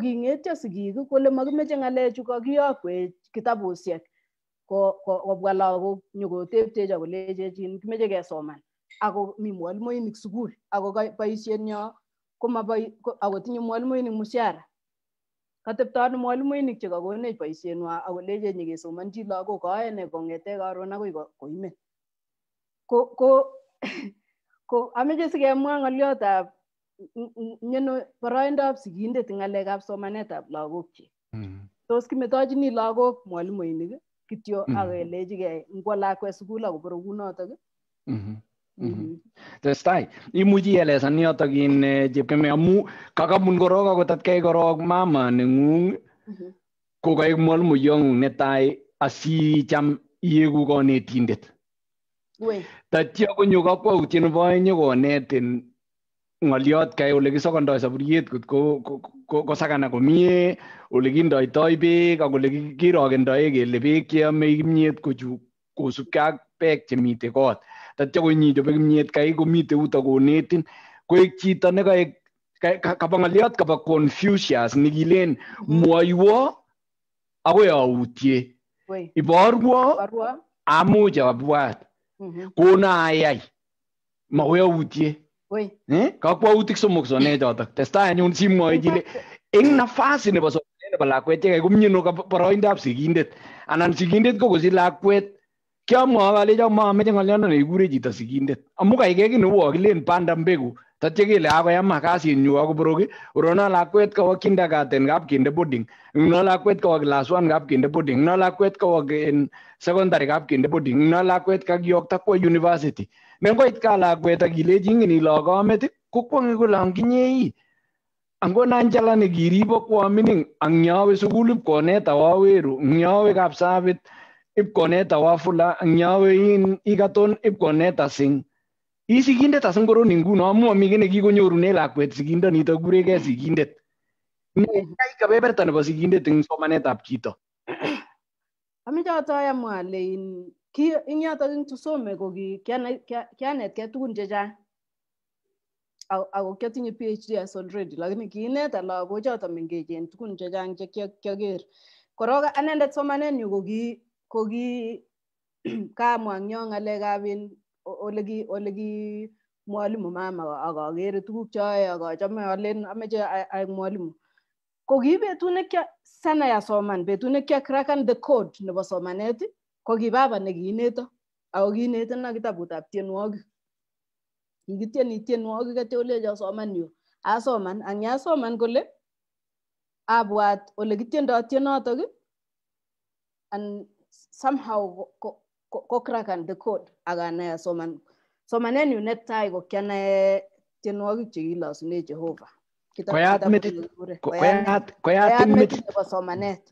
king'etyo sigik kole makimeche ng'alechu kakiyokwech kitabusiek kobwa lagok nyokoteptech ako lechechin kimeche kesoman ako mi mwalimuinik sukul ako boishet nyo akotinye mwalimuinik mshara katepto ano mwalimuinik chekakonech boishenwa akolechech nyekesomonchi lagok kaene kong'ete karon akoi koimen ko ko ko ameche sikemwa ng'oliotab nyeno boroindoab sikindet ng'alekab somanetab lagokchik tos kimetochini lagok mwalimuinik kityo mm -hmm. ak kelechigei ngwo lakwet sukul akopore kunotok mm-hmm. mm-hmm. mm-hmm. testai imuchi ielesan yotok in eh, chepkemei amu kakabun korok akotatkei korok mama neng'ung ko kaek mwalimuyong'ung netai asicham ieku konetindet tatyo konyo kakwautiet nebo aeng nyokonetin ngolyot kei ole kisokondoi saburiet kot ko kosakana komie ole kindoitoi beek ak ole kirogendoe kele beek cheome kimyet kochu kosubkei ak beek chemitei kot tatya konyichobe kimyet kai komitei yuto konetin koek chito nekaek kaba ngolyot kaba confucius nekilen mwoiwo akoi autie iborwo amuch abwat kona ayai makoi autie Oi. Hm? utik Kakwautik somok so ne chotok. Testai anyun simwoe ile eng nafasi nebo somanet nebo lakwet chekai komyeno boroindab sigindet anan sigindet ko kosich lakwet kiamwoe kolecho maameche ng'olyondo neikure chito sigindet amu kaikei ki neu kakilen panda mbegu tatye kele akoyama kasinyu akoboroki urono lakwet kawo kindergarten ngap kinde boarding ngno lakwet kawo class 1 ngap kinde boarding ngno lakwet kawo en secondary ngap kinde boarding ngno lakwet kakiyokta kwo university mengoit kaa lakwet akilechin ilok met kokwong'e kole onginye anggo angon anjala nekiribo kwomining ang'yowe sukul ipkonet awo weru nyawe kapsabit ipkonet awo fula in ikaton ipkonet asing ii sigindet asingoroni nguno amu ami ki nekikonyorune lakwet sigindonito kuregei sigindet nekai kebeberta nebo sigindet eng manetap chito Amin atoi toya ale in ki ing yotok ing tusome ko ki kianetkei tugun chechang ako kiatinye PhD as already lakini kiineta lagochoto mengechen tugun chechang che kiaker korok anendet somanenyu ko ki [CLEARS THROAT] kamwa eng yo ng'alekab in ole ki mwalimu mama ak akere tuguk cheoe ak achome alen ameche aek mwalimu ko ki betut nekia sana ya soman betut nekiakrakan the code nebo somanet ko ki baba nekiineto ako kiineteno kitabutab tienwogik kikityeni tienwogik atya olejo soman yu asoman ang yasoman kole abwat ole kityendoi tienotok and somehow ko crackan the code akanai asoman somanenyu netai ko kianae tienwogik jehova koyat metit nebo somanet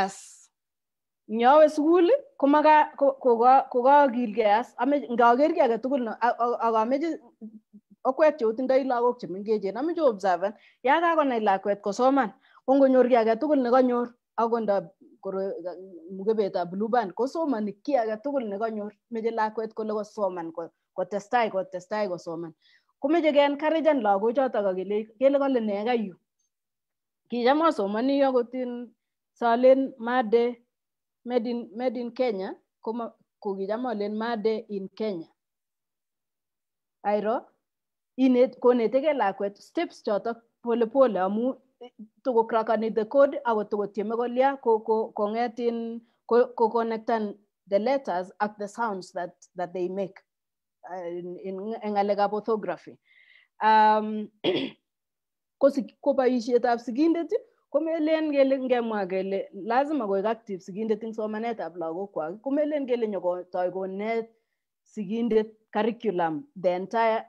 as nyowe sukul komaga kokakilgei as ngaker kiy agetugul ak ameche okwek cheotindoi lagok chemengechen ameche observen ya kakonai lakwet kosoman ko ngonyor kiy agetugul nekanyor akot nda mukebetab blueband kosomani kiy agetugul nekanyor meche lakwet kole kosoman kotestai kotestai kosoman komeche keencouragen lagochotok akele kele kole nekai yu kicham asomani akot in made made in, made in Kenya ko kikimolen made in Kenya. Airo, inet, koneteke lakwet steps chotok pole pole amu tukokrakani the code ako tukotieme kolya kong'et in koconnectan the letters at the sounds that, that they make uh, in ng'alekab orthography. Um, [CLEARS THROAT] ko boisietab sigindet komelen kele ngemwa kele lazima koek active sigindet eng somanetab lagokwak komelen kele nyokotoi konet sigindet curriculum the entire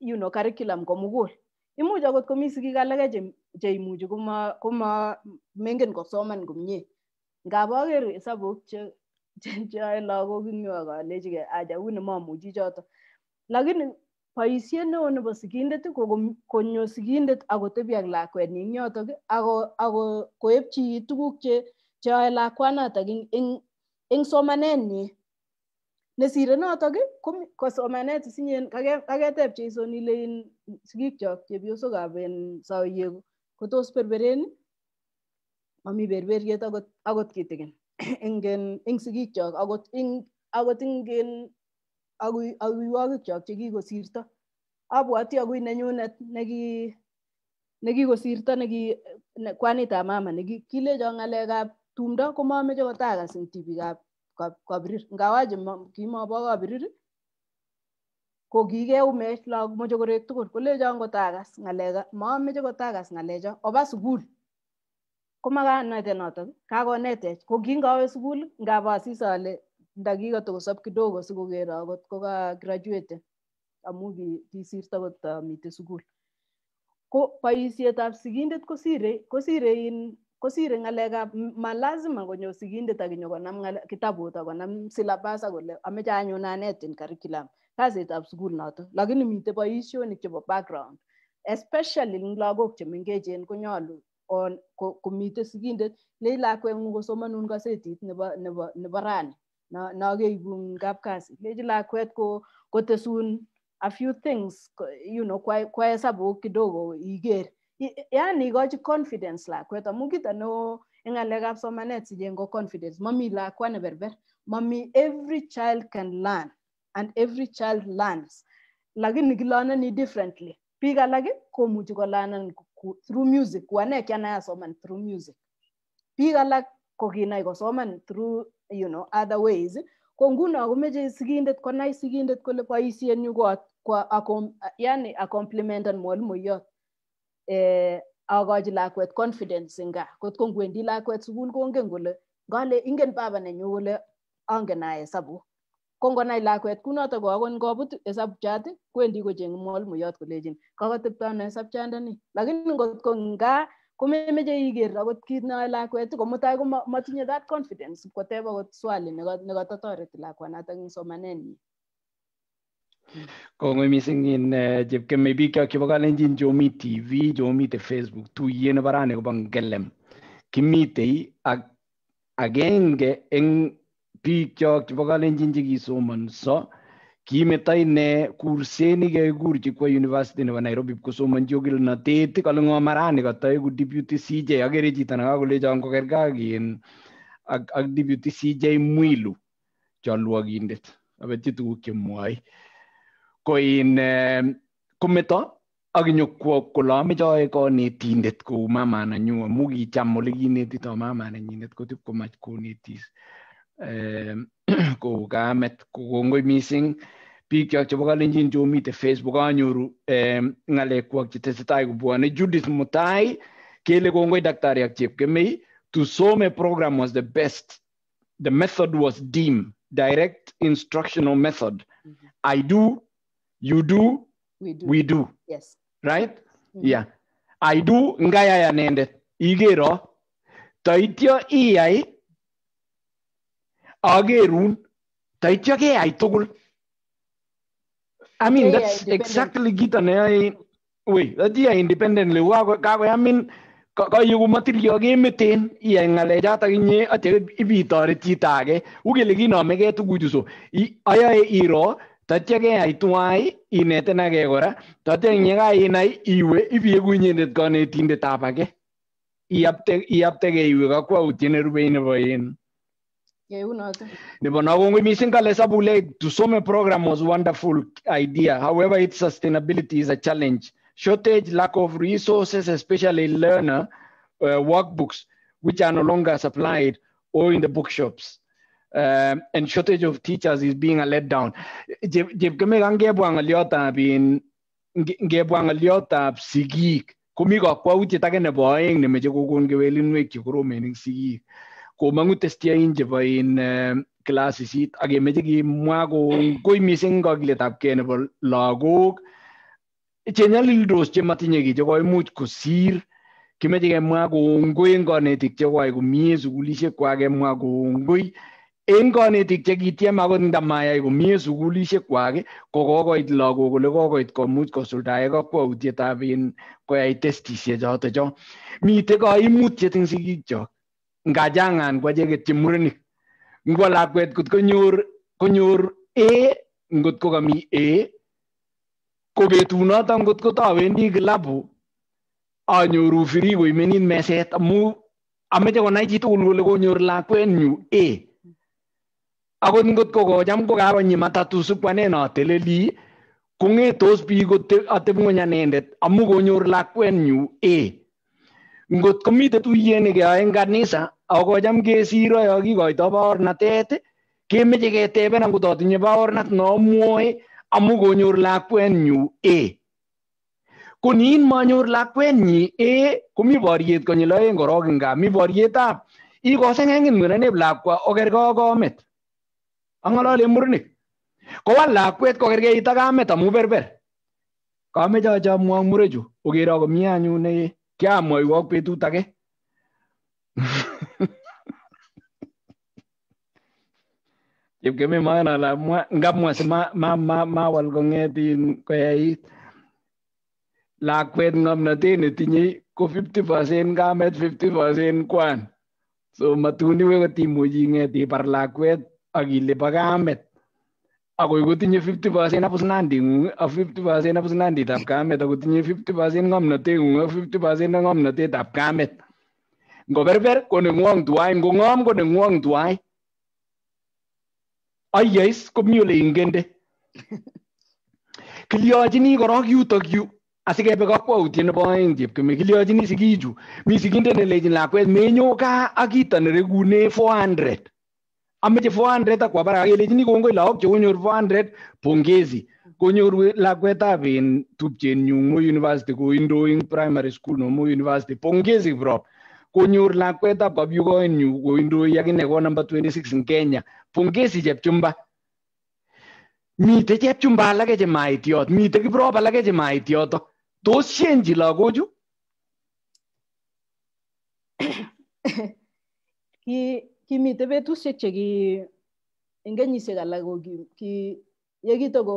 you know, curriculum komugul imuch akot komi sigik alake cheimuchi komamengen mengen kosoman komie ngap aker hesabuk cheyoe lagok ing akalechigei aja uni mamuchi choto lakini boisiet neo nebo sigindet ko konyo sigindet akotebi ak lakwetnyi eng yotok ako koepchi tuguk cheyoe lakwanotok eng somanetnyi nesire notok ko somanet sinye kaketeb Jeiso ile sigikchok chepyosokab saoyek kotos berberen mami berberiet akot kitigin eng sigikchok akot eng akoi oiwogikchok chekikosirto abwoti akoi nenyunet neki nekikosirto neki kwanitab mama nekilejon ng'alekab tumdo komomoche kotakas en tibikab kabirir ngawache kimobo kabirir ko kikeumech lagok mochokorek tugul kolejon kotakas ng'alek momoche kotakas ng'alechon oba sukul komakanete noton kakonetech ko kingowe sukul ngap asis ndakikotokosop kidogo sikokero akot kokagraduate amu kisirto kot ah, mitei sukul ko boishetab sikindet kosire kosire in kosire ng'alekab malazima konyo sikindet akinyo konam kitabut akonam syllabus akole ameche anyun anetin curriculum kasitab sukul noto lakini mitei boishonik chebo background especially eng lagok chemengechen konyolu komite sikindet lei lakweng'ung kosomanun kasetit nebo nebo nebo rani nakeibun kapkasi ilechi lakwet ko kotesun a few things you know kwahesabu kidogo iger. yani ikochi confidence lakwet amu kito neo eng ng'alekab somanet sicheng confidence mami kwa neberber mami every child can learn and every child learns lakini ni differently lagi kwa komuchi lana through music wane kianai asoman through music biik alak kokinai soman through you know, other ways. Ko nguno komeche sigindet konai sigindet kole boisienyu ko yani acomplementan mwalimuiyot eh, akochi lakwet confidence inga gaa kotko lakwet sukul kongen kole ngale ingen baba nenyu kole angen ae hesabuk ko ngonai lakwet kunoto ko akot ngobut hesabchat kwendi kocheng mwalimuiyot kolechin kakotepto ano hesabchandani lakini ngotko ngaa komemeche iker akot kit neyoe lakwet ko mutai komatinye that confidence koteb akot swali nekatatoreti lakwanatak eng somanenyi kongoi mising in eh, chepkemei biik chok chebo kalenjin chomi tv chomite facebook tuyet nebo rani kobo ngelem kimitei ak agenge eng biik chok chebo kalenjin chekisomonso so, kimetaine kursenike kurchi kwa university nebo Nairobi kosomonchi chokilnotet kole ng'omarani kotoe ku deputy CJ akere chito nekakolechon kokerkei in ak, ak deputy CJ Mwilu cholwokindet abetyi tuguk chemwoe ko in eh, kometo ak nyokwo kole amoche ae konetindet kou mama nenyu amu kicham ole kinetito mama nenyinet kotip komach konetis eh, [CLEARS THROAT] kou kamet kokongoi missing bikyok chebo kalenjin chomiten facebook anyoru ng'alekwak chetesetai kobwone judith mutai kele kongoi daktari ak chepkemei tusome program was the best the method was dim direct instructional method mm -hmm. i do you do we do, we do. yes right mm -hmm. yeah i do ya nendet igero taityo iyai agerun taichake aitogul I mean yeah, that's yeah, exactly kita ne ai wait that Independent independently wa ka I mean có có yêu mà tiêu yêu game tên yên ngà lẽ ra ta cái nhé ở chỗ bị tỏ ra chi ta cái u cái lấy nó mấy cái tu guju số i ai ai iro, ro ta cái ai tu ai i nè tên cái gora ta chơi nhé cái i này i we i bị e gu nhé được con này tin được ta ba cái i qua u tiền rồi Okay, unoto. To some program was wonderful idea. However, its sustainability is a challenge. Shortage, lack of resources, especially learner uh, workbooks, which are no longer supplied or in the bookshops. Um, and shortage of teachers is being a letdown. sigik. Como han utestia inje pa in klasisit ak kemeche kimwa kongoi mising kakiletabkei nebo lagok chenyalildos chematinye kiy chekoimuch kosir kimeche kemwa kongoi eng kanetik chekoai komie sukulisiek kwak kemwa kongoi eng kanetik chekitiem akot ndamayai komie sukulisiek kwak ko kokoit lagok ole kokoit komuch kosuldae kakwautietab in koyai testisiek choto cho mitei kaimutiet eng sigik chok ngachangan kwacheket murenik ngwo lakwet kot konyor konyor e ngot ko kami e. gitu a ko betunoto ngot ko tawendi kilabu anyoru free koimenit meset amu ameche konai chitugul kole konyor lakwenyu a akot ngot ko kocham ko kakonyi matatu sikwanen ateleli kong'etos biik atep ng'weny anendet amu konyor lakwenyu e ngot komitei tuyet nekeyoe eng kanisa ako cham kesiro yo kikoitoi baornatet kemeche ketebena ngot atinye baornat nomwoe amu konyor lakwenyu A. E. Ko niin manyor lakwenyi A e, komi boriet konyil oeng korok ngaa mi borietab ikoseng'eng'it mureneb lakwa okerkei ak komet ang'ololen murenik kowal lakwet kokerkeit ak kamet amu berber kameche ache amwok murechu okero komie anyun ne Kya mời wok pe tu tắc Chịp cái mấy má là là ngập mà sẽ ma ma ma ma wal con nghe tin cái ấy là quên ngầm là tin thì tin nhí có 50% ga met 50% quan so matuni we ti muji nge ti par là quên agi le pagamet Ako kotinye 50% apo sinandingung ak 50% apo tap kamet Aku kotinye 50% ngomnoteng'ung ak 50% ak tap kamet. Ngoberber ko neng'wong tuwai, ngong'om ko neng'wong tuwai. Ayyais ah, komi ole ingende. Kilyochini korok yutok yu asikepe kakwautiet nebo aeng chepkemei kilyochini sikichu mi sikindet nelejin lakwet menyo kaa ak ah, kito gitu, nerekune 400 ameche 400 akwa barak kelechini kongoi lagok chekonyor 400 pongezi konyoru lakwetab in tupchenyu Mo University koindoi ing primary school no Mo University pongezi bro konyor lakwetab kapyukoenyu koindoi akine ko number 26 in Kenya pongezi chepchumba mitei chepchumba alake chemait yot mitei kiprop alake chemait yoto tos shenji lagochu [COUGHS] kimite betusiek che ki eng kenyisiek alak ko ki kitoko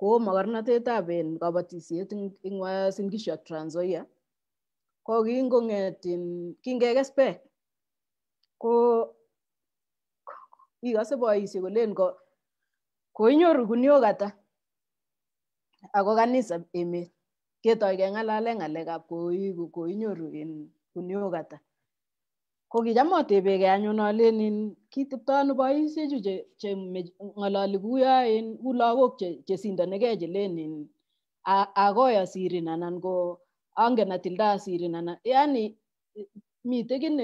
ko mogornotetab en kobotisiet eng Uasin Gishu ak Trans Nzoia ko kingong'et in kingekes beek ko ikose boisiek kolen ko koinyoru guniok ata ako kanisa emet ketoi ngalek ng'alekab koinyoru in guniok ata ko kicham atebeke anyun alenin kitepto ano boisiechu che, che ng'ololi kuyo in ku lagok che, che sindonikee chelenin akoi asirin anan ko angen atilda asirin anan yani mite kin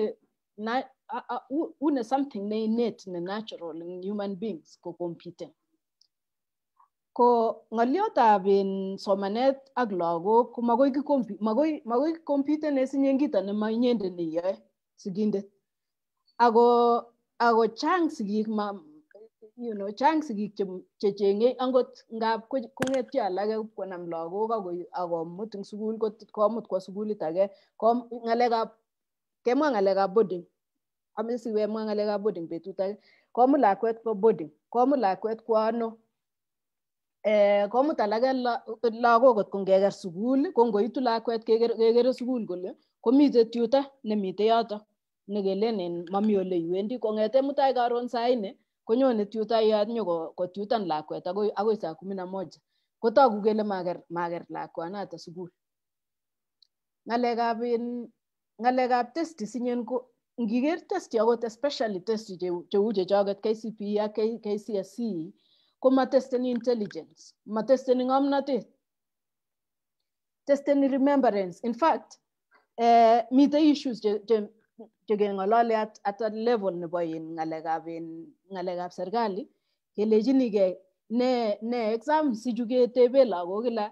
une something ne innate ne natural in human beings ko competent ko ng'oliotab in somanet ak lagok ko magoi magoi magoi competent esinye kito ne mainyende ne iyoe sigindet ako ako chang sigik ma you know chang sigik chechenge angot ngap kongetyo alake konam lagok akomut eng sukul komut kwo sukulit age ngalekab kemwa ngalekab boarding amile siwemwa ngalekab boarding betut age komut lakwet kwo boarding komut lakwet kwo ano eh, komut alake lagok kot kongeker sukul ko ngoitu lakwet kekere sukul kole komite tutor nemite yoto nekelen mami ole iwendi kong'eten mutai karon saa nne konyone tyutayat nyo kotyutan lakwet agoi agoi saa kumi na moja kotogu kele maker maker lakwanato sukul ng'alekab in ng'alekab testi sinyen ko ngiker testi akot especially testi cheu chechoket KCPE ak KCSE matesteni intelligence matesteni ng'omnotet testeni remembrance in fact eh, mitei issues che, chekengolole at, at a level nebo in ngalekab in ngalekab serikali kelechini ke ne ne exam siju ketebe lagok kila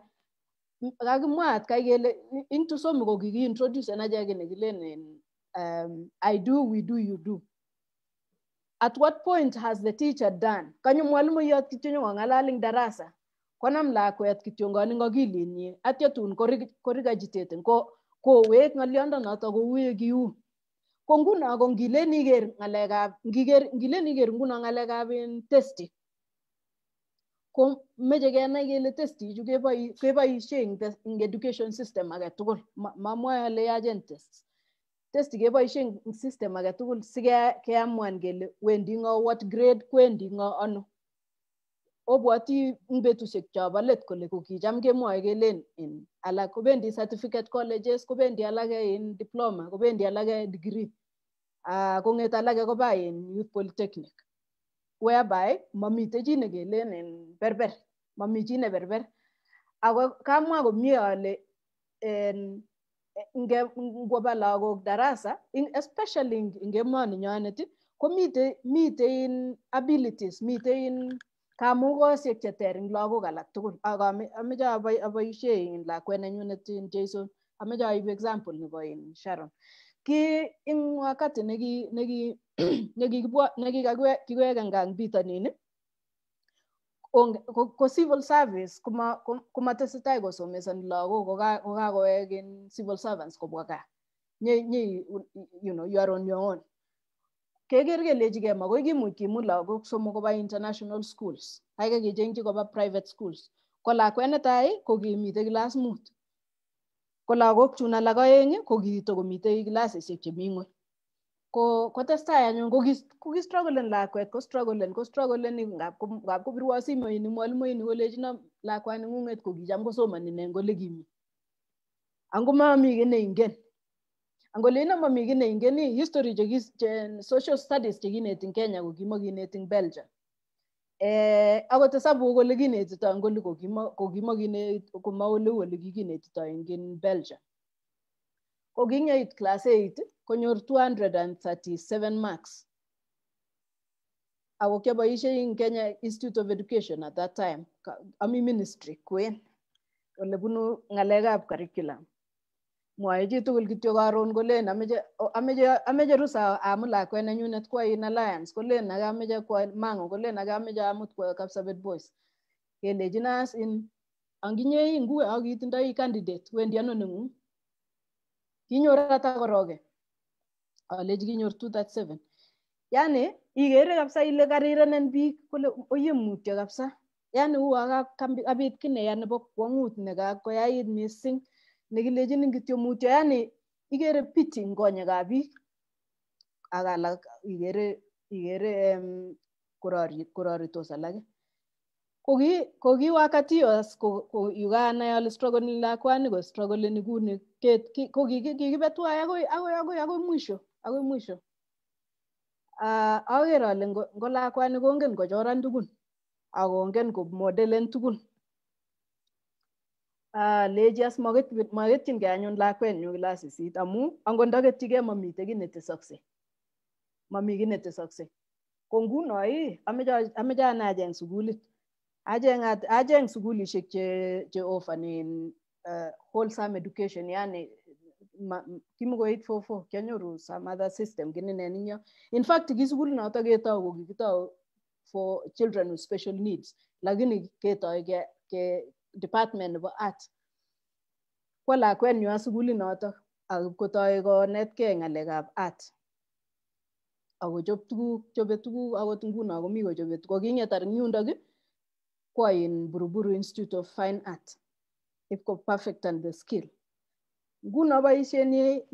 kakimwa at kai kele into somo ko kiki introduce na jage ne kilen in um, i do we do you do at what point has the teacher done kanyo mwalimu yot kitinyo ngalal ing darasa konam lakwet kityo ngani ngakilinyi atyo tun korigajitate ko kowek ngalyondo noto kouye kiu ko nguno ko ngilen iker ng'alekab ngiker ngilen iker nguno ng'alekab in testi ko meche kenai kele testi chu keboishe eng education system agetugul mamwoe ale yachen test testi keboishe eng system agetugul sikeamuan kele wendi ng'o what grade kwendi ng'o ano obwoti eng betusiek chobo let kole kokicham kemwoe kelen in alak kobendi certificate colleges kobendi alake in diploma kobendi alake degree uh, kong'et alake koba in youth polytechnic whereby mamite chi nekelen in berber mami chi berber ako kamwa komie ale en ngoba lagok darasa in, especially ing emoni nyonet komite mite in abilities mite in kamukosiek che ter eng lagok alak tugul ak amoche aboisie in lakwet nenyunet in Jason amoche aibu example nebo in Sharon ki ing wakati neki neki [CLEARS THROAT] nekikakiweka ngang bitonin ko civil service komatesetai kosomesoni lagok kokakowek in civil servants kobwa gaa you know, you are on your own keker kelechigei makoi kimuch kimut lagok somok koba international schools kaikai kechengchi koba private schools ko lakwet netai ko kimitei kilas mut ko lagok chun alak oeng ko kitokomitei kilasisiek chemi ng'weny ko kotestai anyun ko kistrugglen lakwet ko strugglen ko strugglen ngap kobirwo simoini mwalimuinik kolechino lakwani ng'ung'et ko kicham kosomoni nen kole kimi ango mami kiy neingen angole Angolino mamikine ingeni history che social studies chekineti Kenya ko kimokineti Belgium. Eh, ko ko angole akot ko kole kinetito ngoli komaoleu ole kikinetito ingen Belgium. Ko it class 8 konyor 237 marks. Ako kiaboisie in Kenya Institute of Education at that time. Ami ministry kwen ole bunu ab curriculum. mwoe chitugul kityo karon kolen ameche ameche ameche rusa amut lakwet nenyunet kwo in alliance kolen ake ameche kwo mango kolen ake ameche amut kwo Kapsabet boys kelechin as in anginye ii nguwe ako kitindoi candidate wendi ano neng'ung kinyor ata koroge alechi kinyor 237 yani ikere kabisa ile karirenen biik kole oye mutyo kabisa yani uwa kabit kineya nebo kwong'ut nekakoyait missing nekilechini kityo mutyo yani ikere pity ngonyekab biik ak alak ikere ikere um, kororitos alake ko ki wakati os ko yukanai ale struggleni lakwani ko struggleni kuni ket ko kikibetwai agoi agoi agoi agoi mwisho agoi mwisho uh, ah, ager ale ngo, ngo lakwani kongen kochoran tugun akongen komodelen tugun Ah, legias maketyinkei anyun lakwenyu class sisit amu angot ndaketchigei mamitei kiy netesoksei mami kiy netesoksei ko nguno ameche ane acheng sukulit acheng sukulishek che, che offerin ni ah, wholesome education yani kimukoit fofo kianyoru some other system kininen ninyo in fact ki na noto ketou ko kikitou for children with special needs lakini ketoi department nebo art kwo lakwenyu ak sukulit notok akipkotoi konetkei ng'alekab art akochop tuguk chobe tuguk akot nguno komi kochobe koking'etar eng yundok kwo in Buruburu Institute of Fine Art ipko and the skill nguno boisiet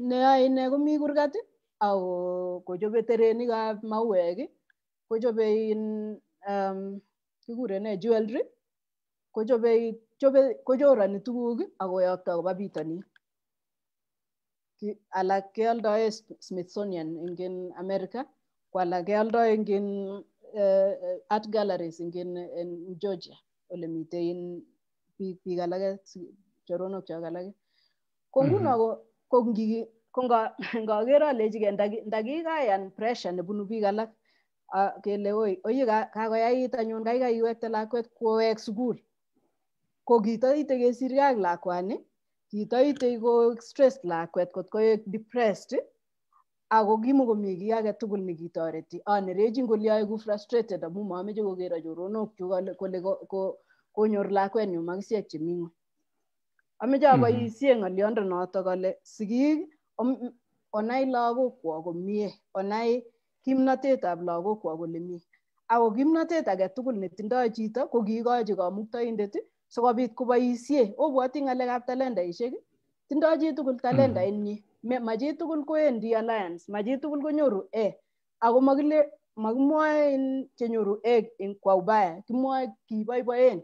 neyoe ine komi kurgat ako kochobe terenikab mauwek kochobe in um, kikure ne jewelry kochobe chobe kochorani tuguk akoyokto koba bitoni alak kealdoe smithsonian eng in america ko alak kealdoe eng in uh, eh, art galleries eng in georgia ole mitei in biik bi alake choronok chok alake ko mhm. nguno ko ngager alechike ndakikayan pressure nebunu biik alak uh, kele oi oye kakoyait anyun kaikai iwekte lakwet kowek sukul ko kitoite kesirgei ak lakwani kitoite ko stress lakwet kot koek depressed ako kimokomi kiy age tugul ne kitoreti anerechin kole aeku frustrated amu mameche kokero choronokchu kole konyor lakwenyu makisiek chemi ng'weny ameche mhm. aboisie ng'oliondo noto kale sigik onai lagokwok komie onai kimnotetab lagokwok kole mie ako kimnotet age tugul netindoi chito ko kiikochi kamuktoindet sikobit koboisie obwoti ng'alekab talentaisiek tindoi chitugul talentainyi ma chitugul kowendi alliance ma chitugul konyoru A ako makile makimwoe chenyoru A kwa ubaya kimwoe kiboiboen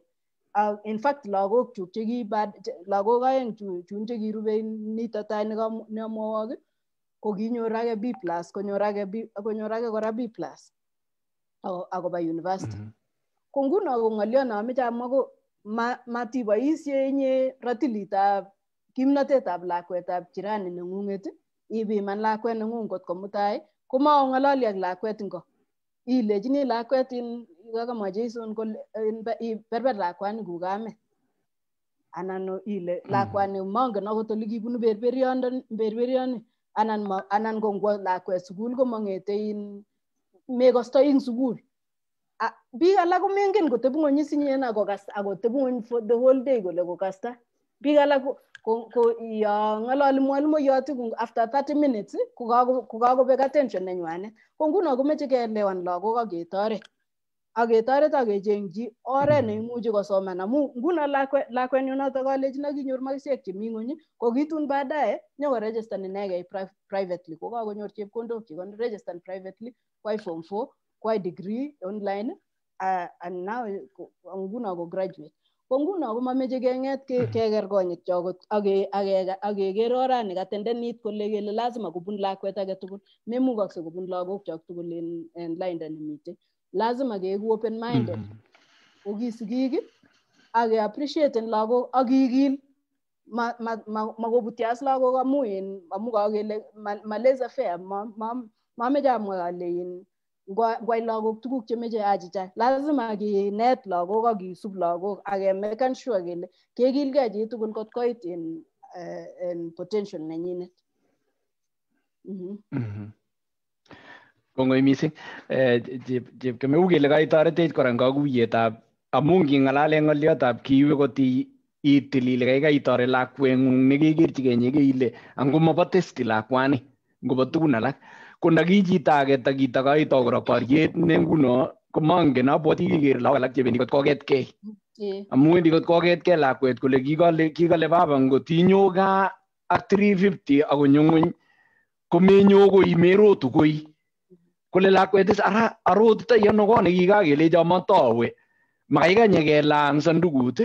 in fact lagok chuk chekibad lagok aeng chun chekirube nito tai nekamwowok ko kinyor ake B plus konyor ake B konyor ake kora B plus akoba university mhm. ko nguno ko ng'olyon amoche amwa ko matiboisie inye ratilitab kimnotetab lakwetab jirani neng'ung'et ibiman lakwet neng'ung kot ko mutai komaong'ololi ak lakwet ngo ilechini lakwet in kakamwa Jason kole berber lakwani ku kamet anan ile mm. lakwani mongen akot ole kibunu berberyoni anan anan ko ngwo lakwet sukul komong'ete in mekostoi ing sukul biik alak komengen koteb ng'ony sinyen akoteb ng'ony for the whole day kole kokasta biik alak ko, ko, ya ng'ololi mwalimoyot after thirty minutes kokakobek attention nenywanet ko nguno komeche keelewan lagok aketoret aketoret akecheng'chi oret neimuchi kosoman amu nguno lakwenyu noto kolechin akinyor makisiek chemi ng'ony kokitun baadaye nyokorejistan inegei privately kokakonyor chepkondok chekonrejistan privately kwai form four quite degree online uh, and now ko nguno ko graduate ko nguno komomeche keng'et mm-hmm. keker konyek chok ak keker orani katendenit kole kele lazima kobun lakwet agetugul memukokse kobun lagok chok tugul en lainda nemiten lazima keeku open minded mm-hmm. ko kisigik ak appreciaten lagok ak kigil makobutyo as lagok amu en amu kakele maleza fair mameche amwa ale in kwai lagok tuguk chemeche achichak lazima kinet lagok ak kisub lagok ak kemeken sure kele kegilgei chitugul kot koit en eh, en potential nenyinet mhm. Mhm. kongoi missing eh, chepkemeu kele kaitoretech kora eng kakuyetab amu nging'alale ng'oliotab kiiwe kot itil ile kaikai itoret lakweng'ung nekekerchi kenye ile ango mobo testi lakwani ngobo tugun alak kun takichitake takoitokorokoriet ne nguno komangen abwoti kiker lagok alak chebendi kot ke. amu wendi kot koketkei lakwet kole kikale kikale baba ngotinyo gaa ak 350 akonyo ng'weny komenyo koi merotu koi kole lakwet is ara arotitoi ano kot nekikakelecho matawe makaikanye kelang sandukut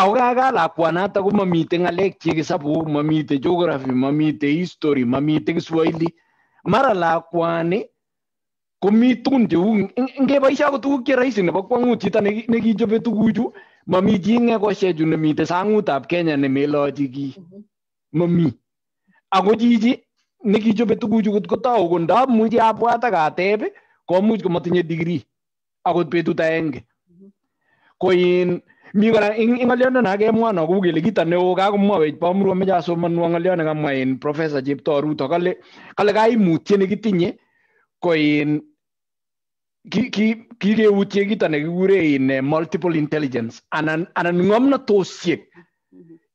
ako kakaa lakwanatak komamite ng'alek chik hesabuk mamite geography mamite history mamite kiswahili mara lakwani komi tugun cheu ngeboisie ako tuguk che rahisi nebo kwangut chito nekichobe tuguchu mami chi ngekoshechu nemite sangutab kenya nemelochi kii mhm. mami ako chichi nekichobe tuguchu kotkotou ko ndamuchi abwat ak ateb komuch komatinye digrii akot betut aenge mhm. koin mi kora ing ng'olyondo nakemwa no ku kele kito neo kakomwawech bomru ameche asomonwo ng'olyo nekamwa in professor ruto kale kale ne kitinye ko in ki ki kita ne nekikure in eh, multiple intelligence anan anan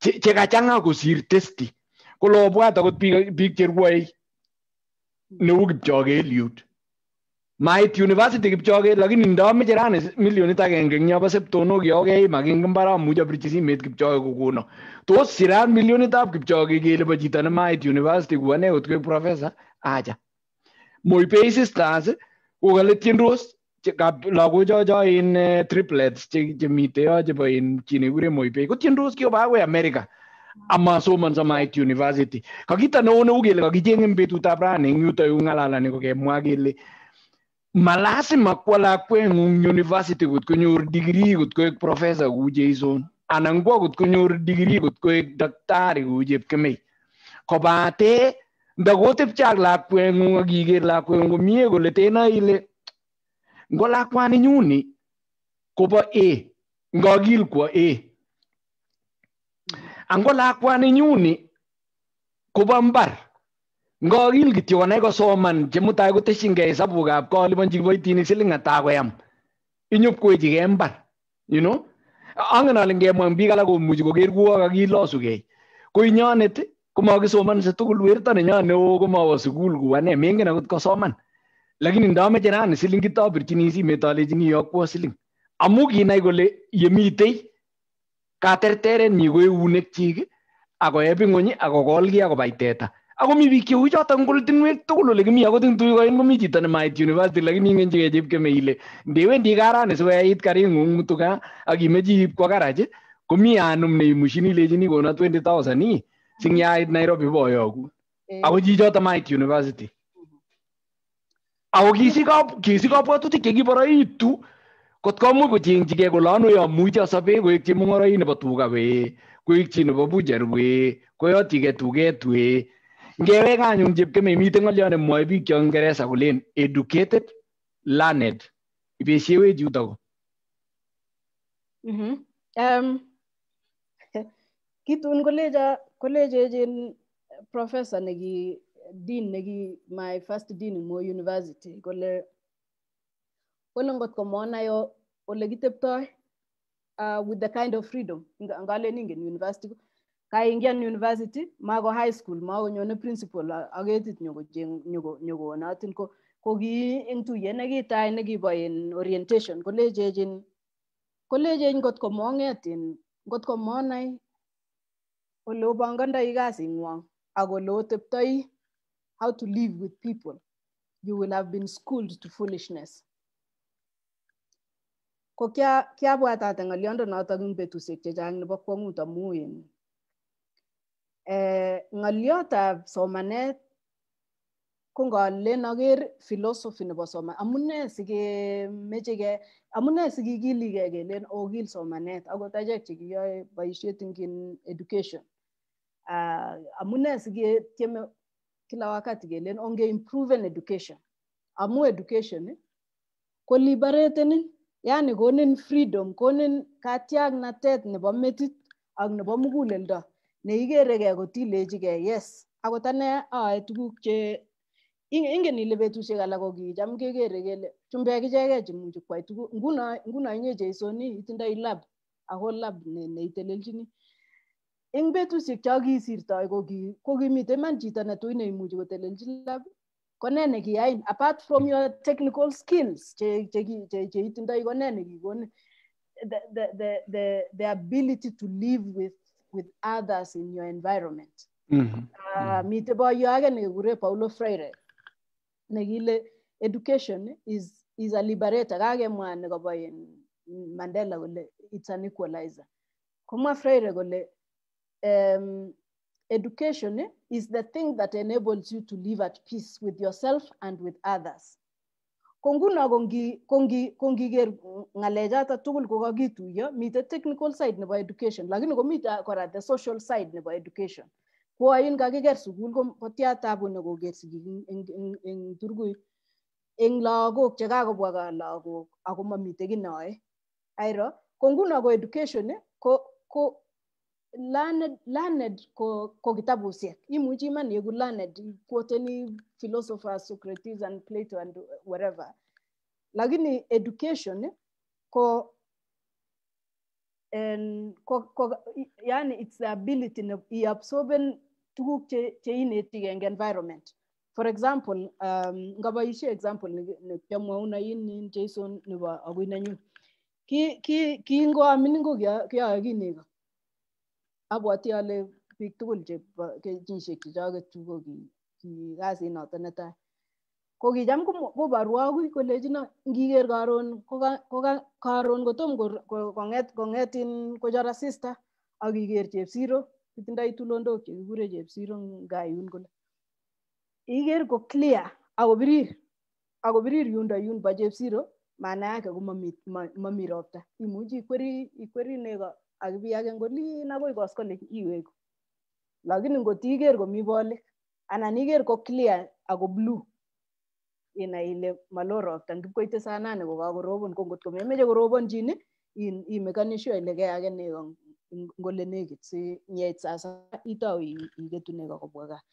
che kachanga kosir testi kolo obwat akot biik cherwoe neu kipchoge Eliud mait university kipcho Kipchoge lakini ndome jirani milionit agenge eng yobo septonok yokei makingen bara amuch abirchi simet Kipchoge kokono kipcho sirat milionitab Kipchoge jita na nemait university guane utke ku ane kot koik professor acha Moipei sisters ko kale jo jo in triplets che che chemite yo chebo in chi nekikure Moipei ko ki kiobo akoi America Amma so man sa mait university kakito neo neu kele kakicheng eng betutab rani eng yuto yu ng'alalani kokemwa kele malasima kwa lakweng'ung university kot konyor degree kot koek professor kou Jason anan kwa kot konyor degree kot koek daktari kou Chepkemei kobate ndakotepche lakweng'ung akiker iker lakweng'ung komie kole tenoe ile ngo lakwani kobo A ngakil kwo A ango lakwani kobo mbar ngokil kityo konai kosoman chemutai koteshingei hesabukab koliponji kiboitinik siling ata koyam inyopkwechigei mbar you know angen ale ngemwa biik alak komuchi koker kuo kakilosugei ko inyonet komakisomonse tugul werto nenyon neo komawo sukul ku ane mengen akot kosoman lakini ndameche rani silingit apirchini simet alechini iyokwo siling amu kinai kole yemitei katerterenyi ko eunek chik akoep ing'ony akokol kiy akobai teta ako mi biik cheu choton koltinwek tugul ole kimi ako tuyo oeng komi chito ne mait university lakini ingen chekechepkeme ile ndewendi karani sikoyait karing'ung mutuka ak imeche iib kwo ko mi anum ne neimushini ilechini kona twenty 20000 ni sing yait nairobi ku ako ji chichoto mait university ako ka ka ti kegi bara itu kot mu ko ko komuch kochengchigei kole ano yomuchi asobe koek chemung'oroik nebo tuga we ko koek chi nebo bucher we koyotchigei tu we ngewek anyun chepkemei mitei ng'oliot nemwoe biik cho ngeresa kolen educated learned ibesiewech yutok mm -hmm. um, kitun kolecho kolechechin professor neki dean neki my first dean in Moi University kole kole ngot ko monayo ole kiteptoi uh, with the kind of freedom ngalen ingen university kaingian university mago high school mago makonyone principal ak ketit nyokonotin ko ko ki eng tuyet nekitai nekibo in orientation kolechechin kolechech ngot ko monget in got ko monai ole opongondoi kasing'wong ak ole oteptoi how to live with people you will have been schooled to foolishness ko kiabwatate ng'oliondo notok eng betusiek chechang nebo kwong'ut amu in eh, ng'oliotab somanet ko ngalen aker philosophy nebo somanet amune sikemeche ke amune sikikiligei kelen okil oh, somanet akot achek chekiyoe boishet ngin education uh, amune siketieme kila wakati kelen onge oh, improven education amu education ko liberatenin yani konin freedom konin katiaknatet nebo metit ak nebo muguleldo neigeregei kotilechigei yes akot ane aae tuguk che ingen ile betusiek alak ko kicham kekere kele chumbek ichegei chemuchi kwai tuguk nguno nguno inye cheisoni itindoi lab ako lab neitelelchini eng betusiek cho kisirtoi ko ki ko chito netui neimuchi kotelelchi lab kone nekiyain apart from your technical skills cheitindoi kone nekikonin the, the, the, the, the ability to live with with others in your environment. Mm-hmm. Ah, Mitebo yoage nekikure Paulo Freire education is is a liberator Mandela it's an equalizer. Komwa Freire um, education is the thing that enables you to live at peace with yourself and with others ko nguno kongiker ng'alechoto tugul kokakituiyo mitei technical side nebo education lakini komite kora the social side nebo education kwoin kakiker sukul kotia tabu nekoker sigik eng turkui eng lagok chekakobwa ka lagok ako mamite kinae airo ko nguno ko education ko ko learned, learned ko, ko kitabusiek imuchi iman iegu learned quoteni philosopher, socrates and plato and whatever lakini education ko and ko, ko, yani it's the ability ne iabsorben tuguk che, che ineti eng environment for example um, ngaboishe example nekiamwauna in Jason nebo akui nenyu ki, ki, ki ngoamining ko kiyoe ki nego abwoti ale biik tugul kenyisiek chechoket chu ko ki kasit noton netai ko kicham koborwo akoi kolechino ngiker karon ko karon kotom kong'et kong'etin kochor asista ak iker chepsiro kitindoi tulondok chekikure chepsiro ngaa yun kole iker ko clear ako birir ako yundo yun bo chepsiro maana yake ko momi ropta imuchi ikweri ikweri nego akibi age ngolin agoi koskoleny iweku lakini ngot iker komi bolik anan iker ko clear ako blue inai ile malo ropta ngipkoite sanani kokakorobon ko ngot komemeche korobonchin imekani sure ile keake nego ngole nekit si nyeit sasa itau iketu nego kobwa gaa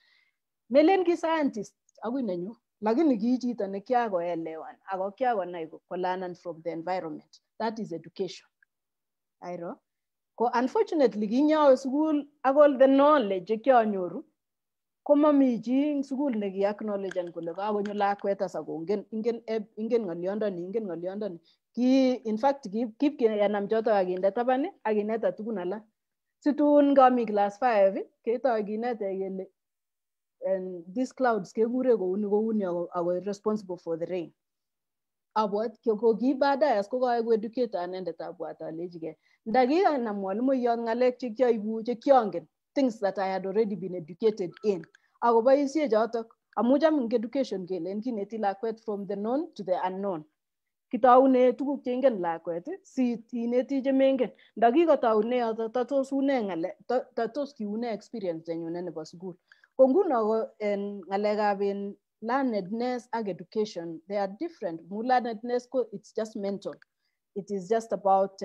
melen ki scientist akoi nenyu lakini ki chito ne kiakoelewan ako kiakonai kolanan from the environment that is education airo ko unfortunately kinyowe sukul ak all the knowledge chekianyoru komomi chi eng sukul nekiacknowledgen kole kakonyo lakwet as akongen ingen ingen ng'oliondoni ingen ng'oliondoni ki in fact kip kenam chotok akinde taban ak kineta tugun alak situn kami class five ketoi kinete kele and these clouds kekure kouni kouni ako responsible for the rain abwat ko kibaadaye ko koek educator anendet abwat na ndakikanam mwalimuiyot ng'alek chekiaibu chekiongen things that I had already been educated in akoboisie chotok amu cham ing education kelen kineti lakwet from the known to the unknown kitaune tuguk cheingen lakwet si ineti chemengen ndakikotaune yoto tatos une ng'ale tatos kiune experience chenyune nebo sukul ko nguno ko en ng'alekab en learnedness and education they are different learnedness it's just mental it is just about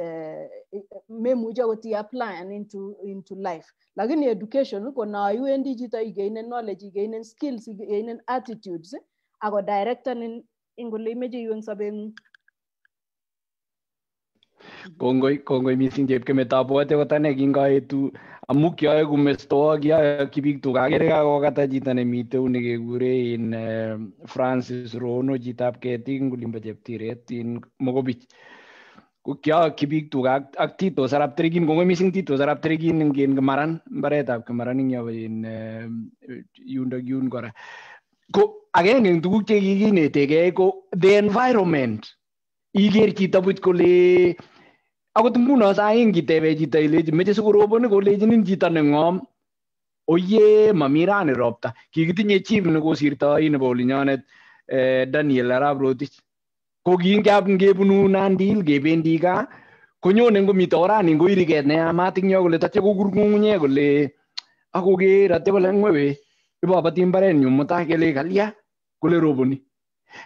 memuja uh, wuti applying into into life Like in education uko na uendi jito gain knowledge gain skills gain attitudes I ako director in ingole imeche you sobengung kongoi kongoi missing chepkemet abwote kotane kingaetu ammucchio kumestokia kibiktukakerke kokata chito nemitei negure in Francis Rono chitap ketik kulimbo cheptiret in Mokopich ko kiaki biik tuga ak Tito Sarap Terikin kongoi missing Tito Sarap in eng Kimaran mbaretab Kimaran eng yobo in yundok yun kora ko agenge eng tuguk chekikinetegei the environment iker chito buch kole Aku Ako tembuna saing kita be jita ileje. Meje sukuru obo ne koleje nin jita nengom. Oye mamira ne robta. Kikiti nye chip ne kau sirta ini boleh nyanet Daniel Arab gini Ko apa nggak punu nandil gebendi ka. Konyone ngo mitorani ngo iriket ne amatik nyo kole tatya ko kurkungunye kole ako ger atya kole ngwebe. Ibabati mbarenyu mutai kele kalia kole roboni.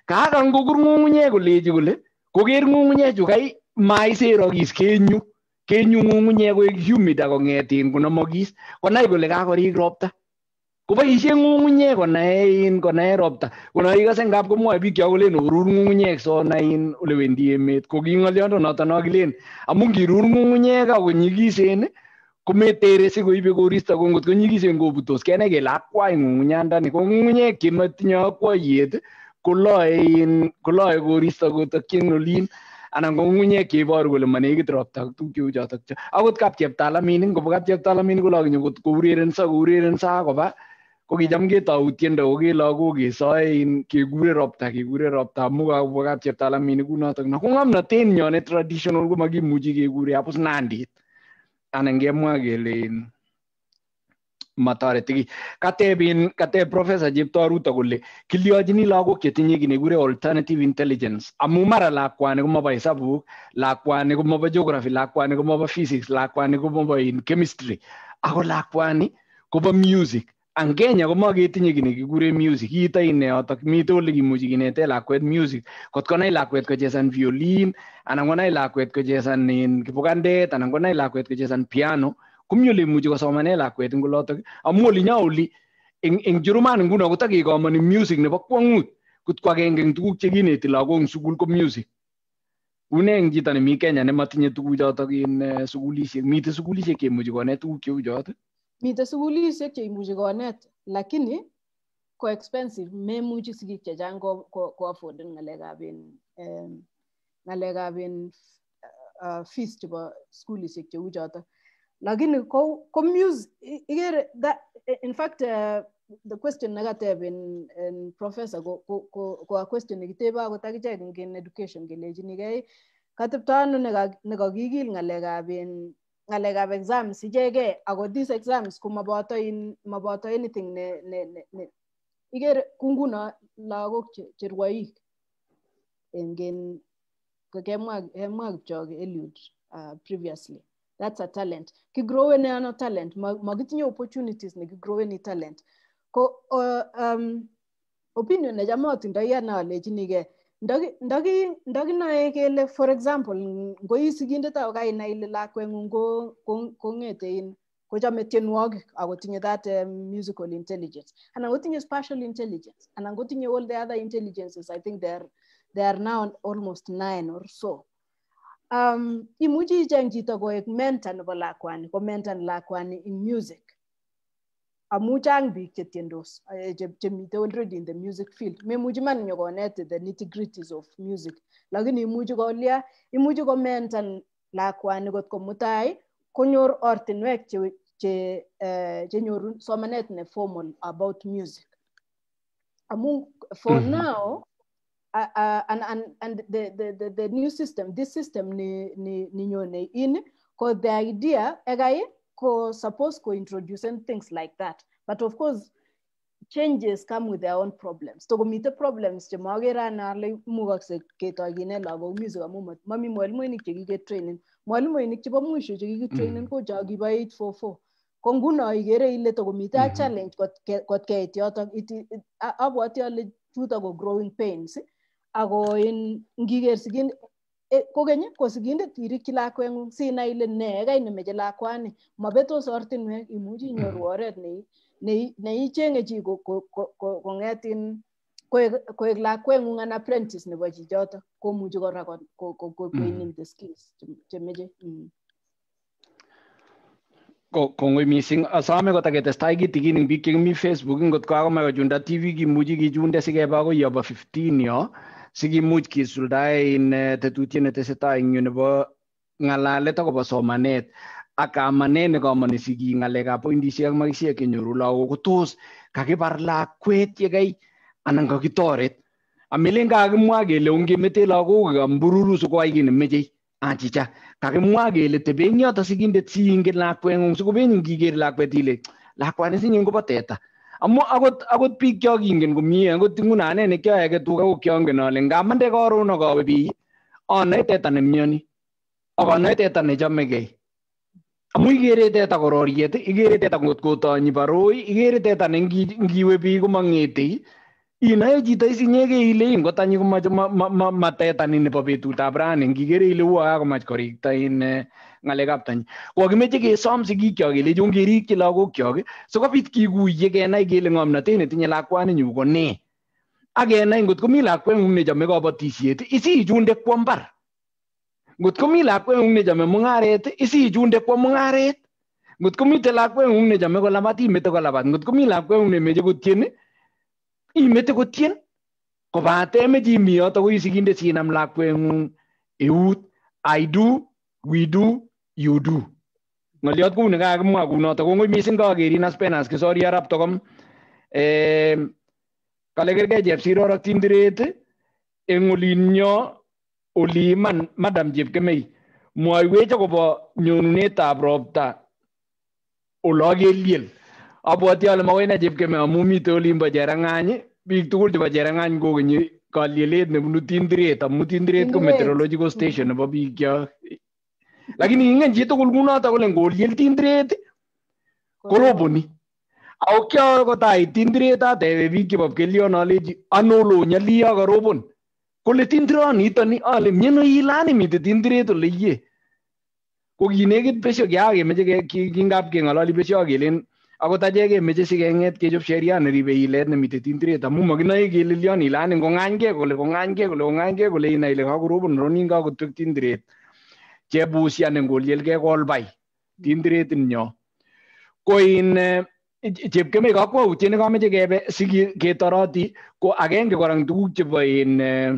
Kakan ko kurkungunye kau kole koker ngungunye juga i. maisiro kis kenyu kenyu ng'ung'unyek koik humid ak kong'etin konomokis konai kole kakorik ropta koboisien ng'ung'unyek konaein konae ropta konae ikose ngap komwoe biik kyok kolen orur ng'ung'unyek so nain olewendi emet ko ki ng'oliondonoton nokilen amun kirur ng'ung'unyek ak konyigisen kometere sikoibe koristo ko ngot konyigisen kobutos kenai kele akwai ng'ung'unyandani ko ng'ung'unyek chemotinye akwoiyet koloe koloe koristo kotokyin olin anan keborun kole manekit ropta tuguk cheu chotok chu akot kap cheptalaminik ngoba kap cheptalaminik kolok inyo kourerenso kourerenso akoba ko kicham ketou tiendo ko kelogu kesoe in kekure ropta kekure ropta amu kabwa kap cheptalaminik kunotok no ko ng'omnotet nyo ne traditional ko makimuchi kekure abus nandit anan kemwa kele in motoreti kiy katebin kateb professor cheptoruto kole kilyochini lagok chetinye kit nekikure alternative intelligence amu mara lakwani komobo hesabuk lakwani komobo geography lakwani komobo physics lakwani komobo in chemistry ako lakwani kobo music ang Kenya komaketinye kit nekikure music kiito ine yotok mitei ole kimuchi kinete lakwet music kot konai lakwet kochesan violin anan konai lakwet kochesan in kibukandet anan konai lakwet kochesan piano komielemuchi kosomanen lakwet eng olotok amu olinyo oli eng eng Jerumani nguno kotakekomoni music nebo kwong'ut kot ko agenge eng tuguk chekineti lagok eng sukul ko music une eng chito nemi Kenya nematinye tuguchotok en sukulisiek mitei sukulisiek cheimuchi konet tuguk cheu chot mitei sukulisiek cheimuchi konet lakini ko expensive memuchi sigik chechang ko, ko, ko affoden ng'alekab en um, ng'alekab en uh, fees chebo sukulisiek cheu chotok lakini commuse igere that in fact uh, the question negative in, in professor ko ko ko a question kiteba ko takichek in education kelejini gei katepto ano nekakigil ng'alekab in ab exams ichegei ako these exams ko maboto in maboto anything ne ne ne, igere kunguna lagok che rwoik engen kokemwa kemwa kipchoge Eliud uh, previously that's a talent Ki ne ano talent makitinye opportunities ki nekigroweni talent ko uh, um, opinion necham atindoi ane alechinigei ndakinae kele for example ngoi sikindet ako kainai ile lakweng'ung kong'ete in kochome tienwogik akotinye that um, musical intelligence anan kotinye spatial intelligence anan kotinye all the other intelligences i think they are, they are now almost nine or so um, imuch icheng chito koek mentor nebo lakwani ko mentor lakwani in music amu chang biik chetiendos eh, chemite already in the music field memuchi man nyokonet the nitty gritties of music lakini imuchi kolya imuchi komentan lakwani kot ko mutai konyor ortinwek che, che, uh, eh, chenyoru somanet ne formal about music amu for mhm. now uh, uh, and and and the, the the new system this system ni ni ni nyone in because the idea egai ko suppose ko introduce and things like that but of course changes come with their own problems to komite problems che magera ana ale mugakse ketoi kinet lagok misu amu mami mwalimuinik chekiket training mwalimuinik chebo mwisho mm. training ko jagi ba 844 ko nguno ikere ile tokomite a mm-hmm. challenge kot keit yotok abwoti ale chuto ko growing pains ako in ngiker sigindet kokeny kosigindet irikchi lakweng'ung sinai ile neekai nemeche lakwani mabetos ortinwek imuchi inyoru mm. oret neicheng'e chi kong'etin koek lakweng'ung an apprentice nebo chichoto komuchi kora kokwenin mm. the skills chemeche mm. kongoi mising asome kota ketestai kitikin eng biik chekimi facebook ngot ko akomach kochunda tv kimuchi kichunde sikeba akoi yobo 15 yo sigi much kisuldae in tetutiet netesetai en yu nebo ng'alalet akobo somanet ak amanet nekamani sigik ng'alekab pointisiek ak makisiek chenyoru lagok ko tos kakibar lakwet yekai anan kakitoret amelen kakimwa kele ongemete lagok kambururu sikoai kit nemechei achicha kakimwa kele teben yoto sigindet siingen lakweng'ung sikobenin ngiker lakwet ile lakwani sinyin kobo teta amu akot akot biik chokingen komie akot ngunon ne kioege tuga ko kiongen ole ngamande koron ak awe bii anoe teta nemioni ak anoe teta nechomegei amu igere teta kororiet igere teta ngot kotonyi baroi igere teta ne ngiwe bii komong'etei inae chito isinyegei ile ingotanyi komoche matetani nebo betutab rani ngigere ile uo kakomach korikta in ngalekab tanyi kokimeche kesom sigikyok kelechon kerikyi lagokkyok sikobit kikuye kenai kele ng'omnotet netinye lakwaninyu ko nee ak kenai ngot komi lakweng'ung nechome kabatisiet isichunde kwo mbar ngot komi lakweng'ung nechome mung'aret isichunde kwo mung'aret ngot komiten lakweng'ung nechome kolabat imete kolabat ngot komi lakweng'ung nemeche kotien imete kotien kobate meche imi yoto ko isikinde sinam lakweng'ung eut i do we do you do. Ng'olyot kuni kakimwa kunoto. Kongoi missing kakerin as penas kisori arap tokom. Kale kergei Chepsiror ak Tindiret eng olinyo oliman Madam Chepkemei mwaiwech akobo nyonunetab ropta olokeliel abwoti Abwati makoi ne Chepkemei amu mitei olimbo Cherang'any biik tukul chebo Cherang'any kogenyi. kalielet nebunu Tindiret amu Tindiret ko meteorological station nebo lakini kulguna ing'enjite kulkunata kole ngoliel tindiret koroboni ako kiakotait tindiret atebe biik chebo pkelion aleji ano lo nyalio karobon kole ni ta ni ale mieno ilani mite tindiret ole iye ko gi pesho kinekit besho kiakemeche kingap keng'ololi besho akelen akot achek kemeche ke kechop sheria ne mi neribe ilet nemite tindiret amu makinoe kelelion ilani ngange kole kong'anygei kole kong'anygei kole ina ile ga kakorobon ronin kakotwek tindiret kebusian ngoliel kekol bai tindiretin nyo koin eh, chepkemei kakwautiet nekameche kebe siketoroti ko agenge kora tuguk chebo in eh,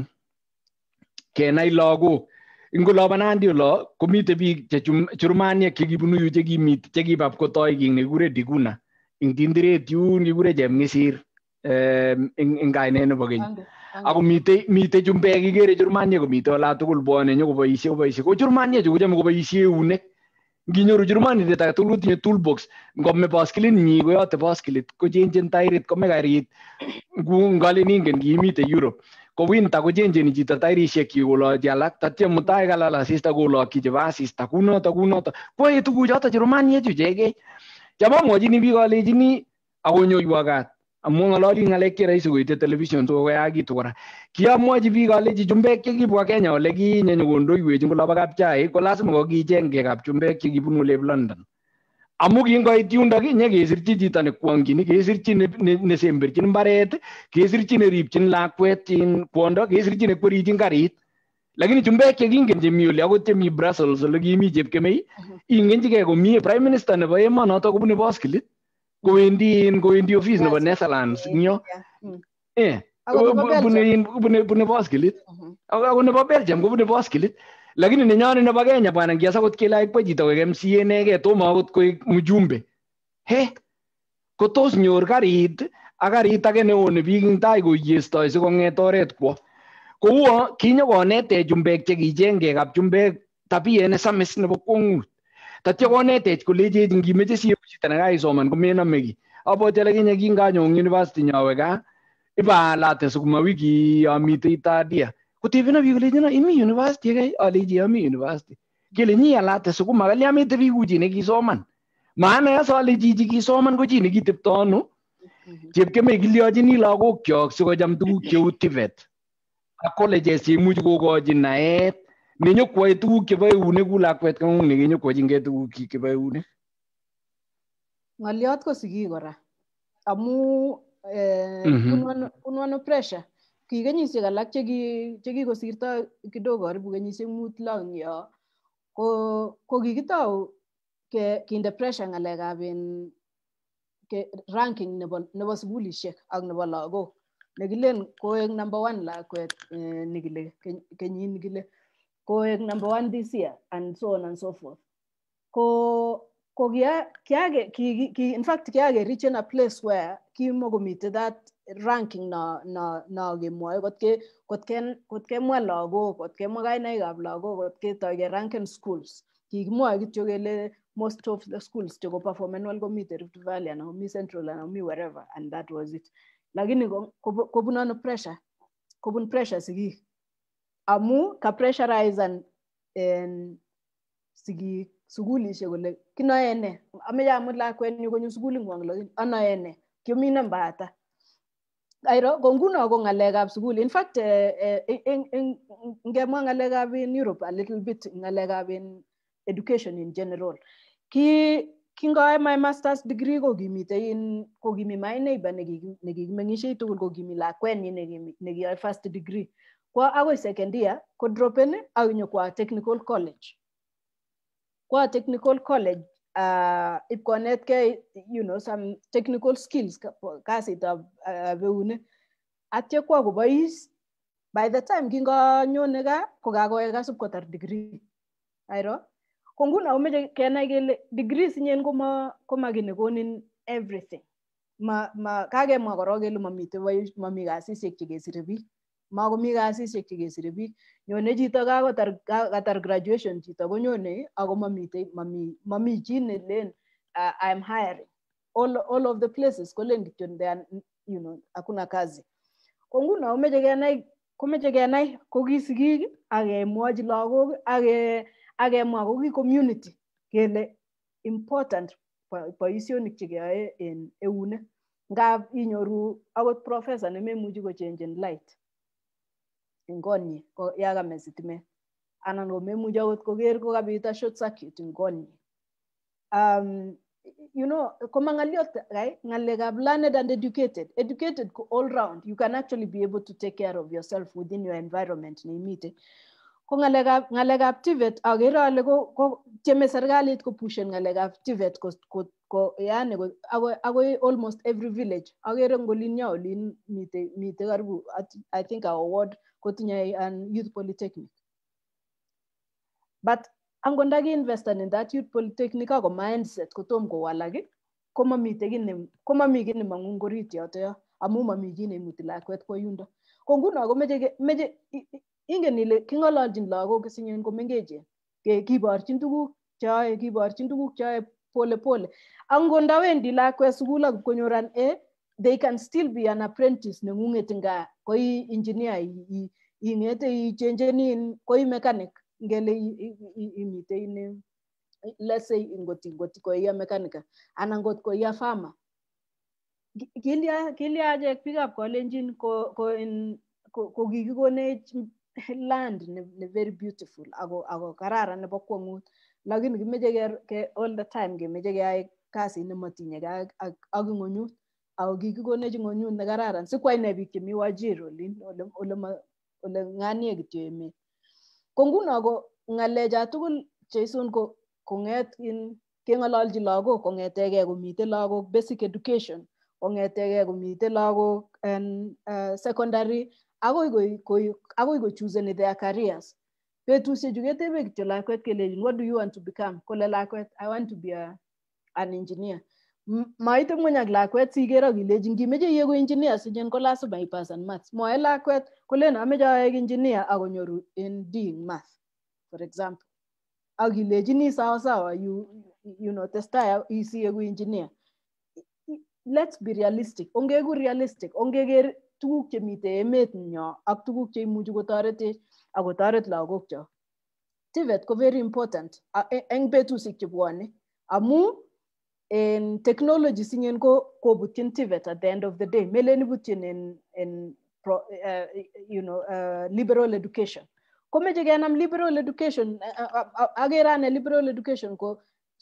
kenai lagok ngolobo Nandi olo komite biik che churmaniek chekibunu yu chekimit chekibab kotoi kii nekikure Diguna ing tindiret yun em Chemngisir eh, ing kainet nebo keny Ako ah, mitei, mitei chumbek ikere Germania komite ola tugul bwone nyo koboisie koboisie. Ko Germania chu kochome koboisie eunek. Nginyoru Germania tet agetugul kotinye toolbox. Ngome baskilit nyi koyote baskilit, kochenchen tairit, kome karit. Ngalen ingen kimite Europe. Ko winter kochencheni chito tairisiek kyik kolokyi alak, tatya mutai kalal asista kolokyi chebo asista, kunoto kunoto. Koyoe tuguchoto Germania chu chekei. Cham amwochini biik alechini akonyoiwo kaat ngalali ng'alek che rahisi koite television sikokoyaakitu kora ki amwaji bi kiamwochi biik alechi chumbek chekibwa kenya ole gi nyenyu kinye nyokondoiwech ngolo kap chai ko lazima gi kokicheng kekab chumbek chekibunu le london amu gi gi sirchi kwangi ne yundo nyekesirchi chito nekwongchin kesirchi nesemberchin mbaret rip chin lakwet chin kwondo sirchi ne kesirchi nekwerichin karit lakini gi chekingen chemi ole akot chemi brussels ole gi mi jep kemei kimi chepkemei ingenchigei mi prime minister ne nebo emonoto kobune boskilit Goendien, goendien of iets, ja, net Nederlands. Ja. Eh. Bune boskilit. Ako nebo Belgium ko bune boskilit. Lakini nenyon nebo Kenya bwana ngias akot kelach bo chito koik MCA inegei tomo akot koik mujumbe He. Ko tos nyor karit ak karit age neo ne biik eng tai koyestoi sikong'et oret kwo. Kouwo kinyokonetech chumbek chekichengei kapchumbek tabia ne samis nebo kwong'ut. Tatyo konetech kolechech ngimeche sieku chito nekaisoman komenomeki. Abwati ole kinye kinganyong university nyowe gaa ibaalate sukuma wiki amitei tadia kotebeno biik kolechino imi university kai alechi ami university kelenyi alate sukuma kalya mite biiku chi nekisoman maana as ale chichi kisoman ko chi nekitepto ano chepkemei kilyochini lagokyok sikocham tuguk cheu tivet ak colleges cheimuchi kokochi naet nenyokwoe tuguk chebo eunek ku lakwet kang'ung nekenyokwojingei tugukyik chebo eunek ng'oliot ko sigik kora amu eh, mhm. unwanu pressure ki kenyisiek alak chekikosirto kidogo karibu kenyisiek mut long yo ko ko kikitou kinde pressure ng'alekab en ranking nebo nebo sukulisiek ak nebo lagok nekilen koek number one lakwet eh, nekile kenyit nekile Going number one this year, and so on and so forth. Ko, ko kia, kia, ki, ki, in fact, kiage in a place where kimokomite that ranking na na na kemwoe kot ke kot ken kot kemwa lagok kot kemwa kainaik ab lagok kot ketoi keranken schools kikimwoe kityo kele most of the schools to go cheko performen well komite Rift Valley anan komi Central anan komi wherever and that was it lakini kobun no pressure kobun pressure sigik amu kapressurize en sigi sukulishek kole kinoe ne ameche amut lakwenyu konyo sukulingwong lo anoe ne kiomi namba ata airo ko nguno ko ng'alekab sukul in fact eh, eh, ngemwa ng'alekab in europe a little bit ng'alekab in education in general ki kingoe my masters degree ko kimitei in ko kimi my neighbor nekikimeng'ishei tugul ko kimi lakwenyi nekiyoe first degree kwa agoi second year kodropen ak nyo kwa technical college kwa technical college uh, ipkonetkei you know, some technical skills Kasi uh, eunek atya kwa kobois by the time kinganyone gaa kokakoe sub kotar degree airo ko nguno komeche degree kele degrees ma koma kiy nekonin everything ma, ma kage kakemwa korok kele mamite mamii kasisiek chekesire biik makomi kasisiek chekesire biik nyone chito kakotar katar graduation chito konyone ako mamitei mami chi nelen uh, I'm hiring all, all of the places kolen kityo you know, hakuna kazi ko nguno komeche kenai komeche kenai ko ki sigik akemwochi lagok akemwa ko ki community kele important boisionik chekeyoe en eunek ngap inyoru akot professor nememuchi kochengen light eng konyi ya kame sitimet anan komemuchi akot koker kokabit short circuit eng konyi um, you know komangaliot right ngalekab learned and educated educated ko all round you can actually be able to take care of yourself within your environment neimite ko ng'alekab ng'alekab tivet akere ale ko tieme serikalit ko pushen ng'alekab tivet ko, ko, ko yani ko, ago almost every village akere ngolinyo olin mitei mite karibu I think our ward kotinye an youth polytechnic but angot ndakiinvesten in that youth polytechnic ako mindset kotom kowalak komamite kit komami kit nemong'u ngorit yotoyo amu mami kit neimuti lakwet kwo yundo ko nguno komeche meche ingen ile king'ololjin lagok kesinyen komengechen kiborchin tuguk cheoe kiborchin tuguk cheoe pole pole ango ndawendi lakwet sukul ak konyor an A eh, they can still be an apprentice neng'unget nga koi engineer ingete ichenjeni koi mechanic ngele imite ine let's say ngot ngot koi a mechanic ana ngot koi a farmer kilia kilia jek pick up college ko ko in ko, ko gigi [LAUGHS] land ne very beautiful ako ako kararan nebo kwong'ut lakini kimeche ke all the time kemeche keyai kasit nemotinyegei ak ak ak ng'onyut ako kikikonech ng'onyut nekararan sikwai ne biik chemi wajir olin ole ole ole ng'anie kityo emet ko nguno ko ng'alecha tugul jason ko kong'et in keng'ololji lagok kong'etegei komiten lagok basic education kong'etegei komiten lagok en uh, secondary agoi agoi kochuseni their careers betusiechu ketebe kityo lakwet kelechin what do you want to become kole lakwet i want to be a, an engineer maite ng'weny ak lakwet sikero kilechin ngimeche ieku engineer sinyen ko lasima ipasan maths mwoe lakwet kolen ameche aek engineer akonyoru en d math for example akilechini sawasawa you, you know, testai isieku engineer let's be realistic ongeku realistic Ongeger tuguk chemitei emet nyo ak tuguk cheimuchi kotoretech akotoret lagok chok TVET ko very important eng betusiek chebwone amu en technologies ingen ko kobutyin TVET at the end of the day melen ibutyin en en pro, uh, you know uh, liberal education komeche kenam liberal education agere ane liberal education ko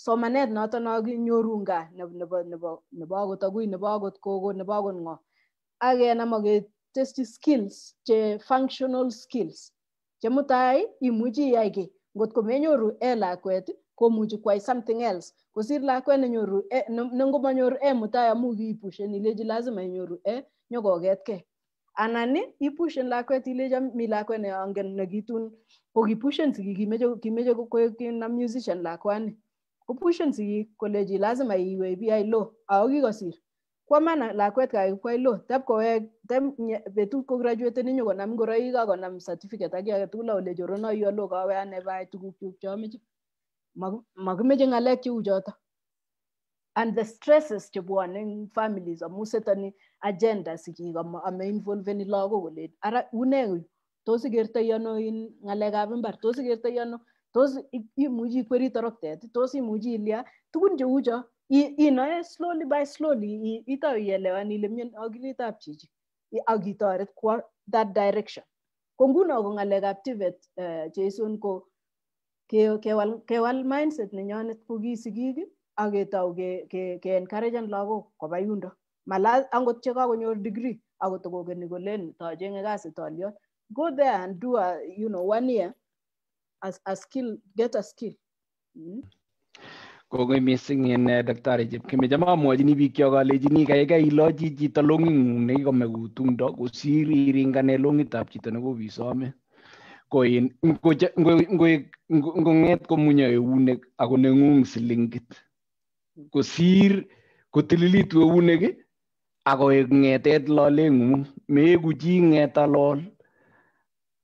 somanet noton nokinyoru ngaa nebo nebo nebo akot agui nebo akot kogo nebo akot ng'o age kenam ak ketesyi skills che functional skills che mutai imuji iyai ngot ko menyoru e lakwet komuchi kwai something else kosir lakwet ne nyoru e ne ngoma nyoru e mutai amu kiipushen ilechi lazima inyoru e nyokoketkei anan ipushen lakwet ilechi mi lakwet ne ne angen neangen nekitun kokipushen sigik kimeche kimeche na musician lakwani kopushen sigik kolechi lazima iwe bi ibi law ako kikosir kwaman lakwet kakikwai lo kowek betut ko graduaten inyo konam ngoroik ak konam certificate ak age tugul ole choronoiyo lo ane tuguk chuk chomeche makimeche ng'alek cheu choto and the stresses chebwone eng families amu setoni agenda sigik ame involveni lagok kole ara une tos ikertoi ano in ng'alekab mbar tos ikertoi ano tos imuchi ikweri toroktet tos imuchi ilya tugun cheu cho inae slowly by slowly itau ielewan ile mian akilit chichi ak itoret kwo that direction ko nguno ko ng'alekab TVET uh, eh, Jason ko kewal, kewal mindset nenyonet ko ki sigik ak ketou ke, ke, ke encouragen lagok koba yundo mala angot chekakonyor degree akotokokeni kolen tochenge kasit oliot go there and do a, you know one year as a skill get a skill mm -hmm. kokoy missing en uh, daktari Chepkemei cham amwachini biik kyok alechini kaikai ilochi chito long'ing'ung nekikome tumdo kosir iringane long'itab chito nekobisome ko in ngong'et komunyo eunek ako neng'ung silingit kosir kotililitu eunek akoek ng'etet loleng'ung meeku chi ng'eta lol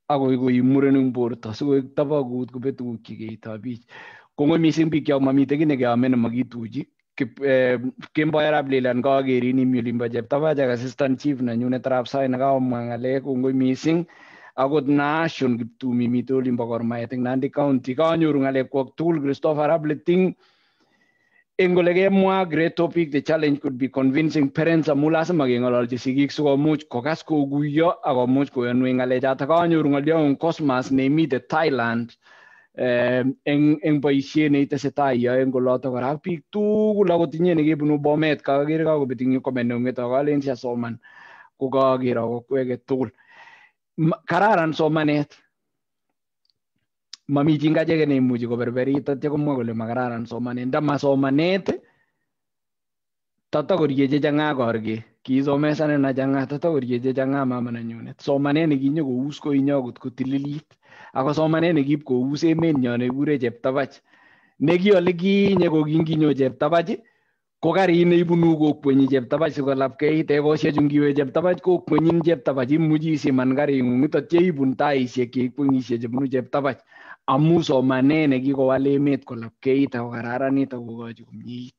koib muren eng borto sikoik tabakut kobetukuk chikeitobich kongo mising biik chon mamiten kit magituji, nemakituchi kemboi eh, ya rap lelen kakerin milimba jep, tava jaga assistant chief nyune rap sai nekaomwa ng'alek kongoi mising agot nation kiptumi mite olimbo kormaet nanti nandi county ngalek kok tul christopher rap leting eng great topic the challenge could be convincing parents a amu lasima keng'ololchi sigik sikomuch kokas kokuyo akomuch koyonwech ng'alechoto kanyoru ng'olyo eng nemi the thailand eng eng boisiet neitesetai iyoe eng olotok kora ak biik tugul akot inye nekibunu bomet kakakere kakobet ing comment neng'etok alen siasoman kokaker akokwege tugul kararan somanet mami chi ngachege neimuchi koberberit atya komwa kole makararan somanet ndama somanet tatakorie chechang'a korge kiisomesanen achang'a tatakorie chechang'a mama nenyunet somanet nekinyo usko koinyo akot kotililit ako somanet akosomanen nekip kous emenyo nekikure cheptabach ne ki ole kinye ko kokinginyo cheptabach ko karit ne ibunu kokwenyi cheptabach si kolapkei sikolapkeit chu ngiwe cheptabach kokwenyin cheptabach imuchi isiman karing'ung nitot cheibun taishek cheikwengishe chebunu cheptabach amu somanet ne kikowal emet kolapkeit ako kararanit kokochi komyeit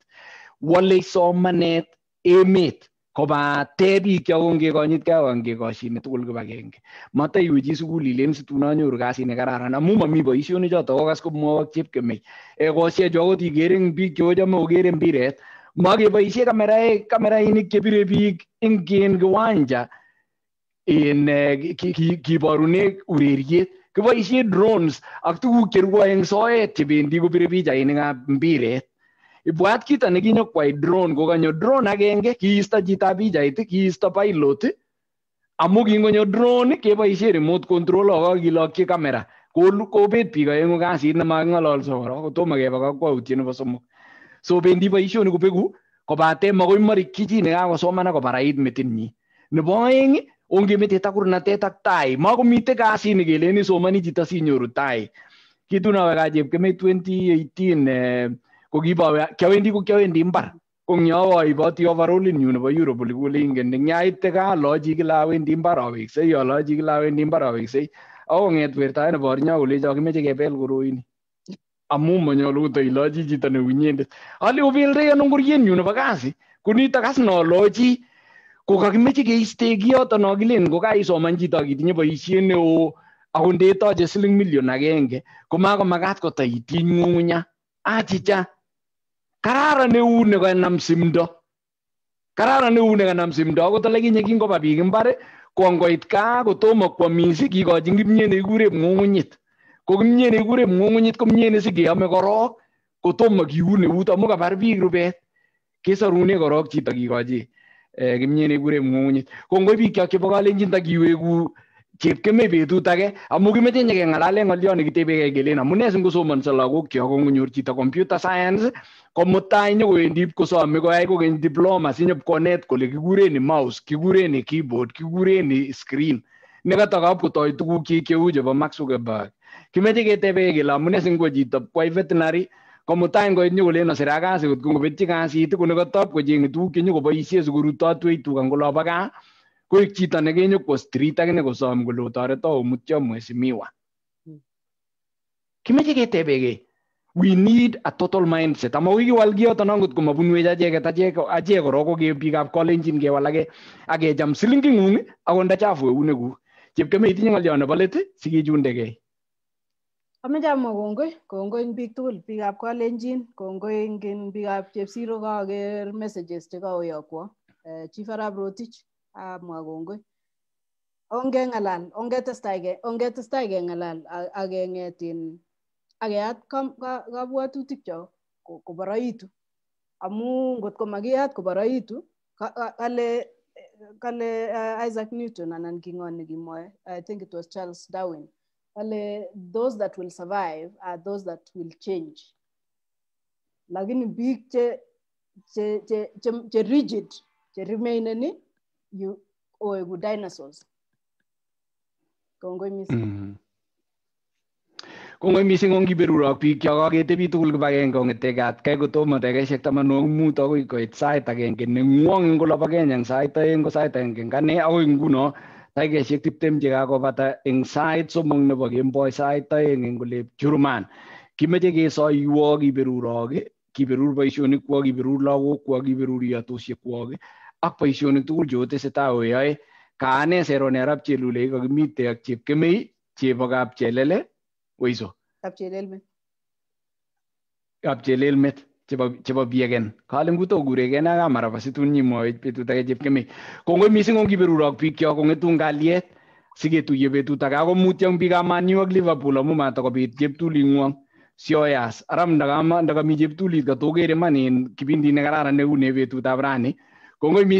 wole somanet emet kobate biik chon kekonyitgei ak kekoshine tugul kibagenge. Mataiwe chi sukul ilen situn anyoru kasit nekararan amun momi boisionik choton kokas komwowok chepkemei. chu akot ikere eng biik cheochome okere mpiret makeboishe kameraik kamerainik chebire biik eng kiwanja in kiborune ureriet kiboishe drones ak tuguk cherwoe eng soet chebendi kobire pichainikab mpiret ibwat kito nekinyokwai drone kokanyo drone agenge kiisto chitab pichait kiisto pilot amu kingonyo drone keboishe remote control ako kakilokyi camera kobet biik aeng'u kasit nemaking'ololso korok kotomo keba kakwautiet nebo somok so bendi boishonik kobeku kobate makoi marikyi chi nekakosoman akobarait metinyi nebo oeng ongemete takurnatet ak tai makomite kasit nekelen isomani chito sinyoru tai kitun awe kaa chepkemei 2018 eh, kokibowe kiowendi ko kiowendi mbar ko eng yo oiboti overallinyu nebo Europe olikule ingen eng yaite kaa alochi kila awendi mbar aweksei alochi kila awendi mbar aweksei akong'et wertaet neboryo kolecho kimeche guru ini. amu manyolu kotoilochi chito neu inyendet ale obeldei ano ngorienyu nebo kasi konito kas ke iste keiste kiyoto no kilen kokaisoman chito akitinye boisiet neo ako ndetoche siling milion agenge komakomakat kotoitiny ng'ung'unya achicha kararan eut nekanam simdo kararan eut nekanam simdo ko tole kinye kingoba biik imbar ko ngoit gaa kotomo kwomis kikochin kimyet nekikure png'ung'unyit ko kimyet nekikure png'ung'unyit ko kimyet nesikeome korok kotomo kiun eut amu kabar biik rubet kesorune korok chito kikochi eh, kimyet nekikure png'ung'unyit ko ngoi biik chok chebo kalenjin takiweku 깊게메 비두다게 아무기메 땡게 나라레 걸려니 기테베게 길레 나무네 승고소 먼설라고 겨공은 요르치타 컴퓨터 사이언스 komutai nyo wendi kusome ko ai kogen diploma sinyo konet kole kigure ni mouse kigure ni keyboard kigure ni screen ne ka taka kutoi tuguk chi cheu chebo Mark Zuckerberg kimeche ketebe kele amune singo chito kwai veterinary komutai ngoit nyo koleno sira kasi kot top kasit ko ne kotop kocheng'e tuguk chenyo koboisie sikorutotwech tuga ngolobo gaa Koik chito nekenyo kwo street akine kosom kole otoreto omutyo mheshimiwa. Kimeche ketebekei. We need a total mindset. Ama wi wal ko kikiwal kioton angot komabunwech acheket achek korok ko ge ge kolenjin kewal jam ak kecham silinging'ung akot nda chafu eunekuk. Chepkeme itinye ng'olyo nebo let sikechundegei. Ameche amwa kongoi, kongoi eng biik tugul, biikab kolenjin, kongoi eng siro ga ge messages te chekaoyokwo. Uh, Chief arab Rotich, amwa ah, kongoi ongengalal ongetestai ongetestai kengalal ak kenget in ak keyat kabwatutik chok koboroitu amu ngotko makiyat koboroitu kale kale eh, Isaac Newton anan king'o nekimwoe I think it was Charles Darwin kale those that will survive are those that will change lakini biik che che che che, che rigid che remaineni you oegu dinosaurs kongoi missing mm-hmm. kongoi missing on kiberurok biik yo koketebi tugul kibagenge kong'etegei atkei kotomo dakikaisiek tamanwogik mut agoi koit sait agenge neng'wong eng olobo Kenya yang sait oeng ko sait agenge eng ane agoi nguno dakikaisiek tiptem chekakobata eng sait somok nebo kemboi sait oeng eng olep Juruman kimeche kesoiwo kiberurok kiberur boisionik kwok kiberur lagokwok kiberur yotosiekwok ak boisionik tugul che otesetai oyoe kaane seroner ab chelule kakimite ak chepkemei chebo chelele weiso kapchelelmet chebo biegen kale nguto kuregee na mara basitun nyimwowech betut age chepkemei kongoi missing ongiberurok biikyok ongetun kalyet siketuiye betut age ako mutyo eng biikab manyu ak liverpool amu matakobit cheptulingwong sioyas aram ara ndakami cheptulit katokere man en kipindit une neune betutab rani của người mỹ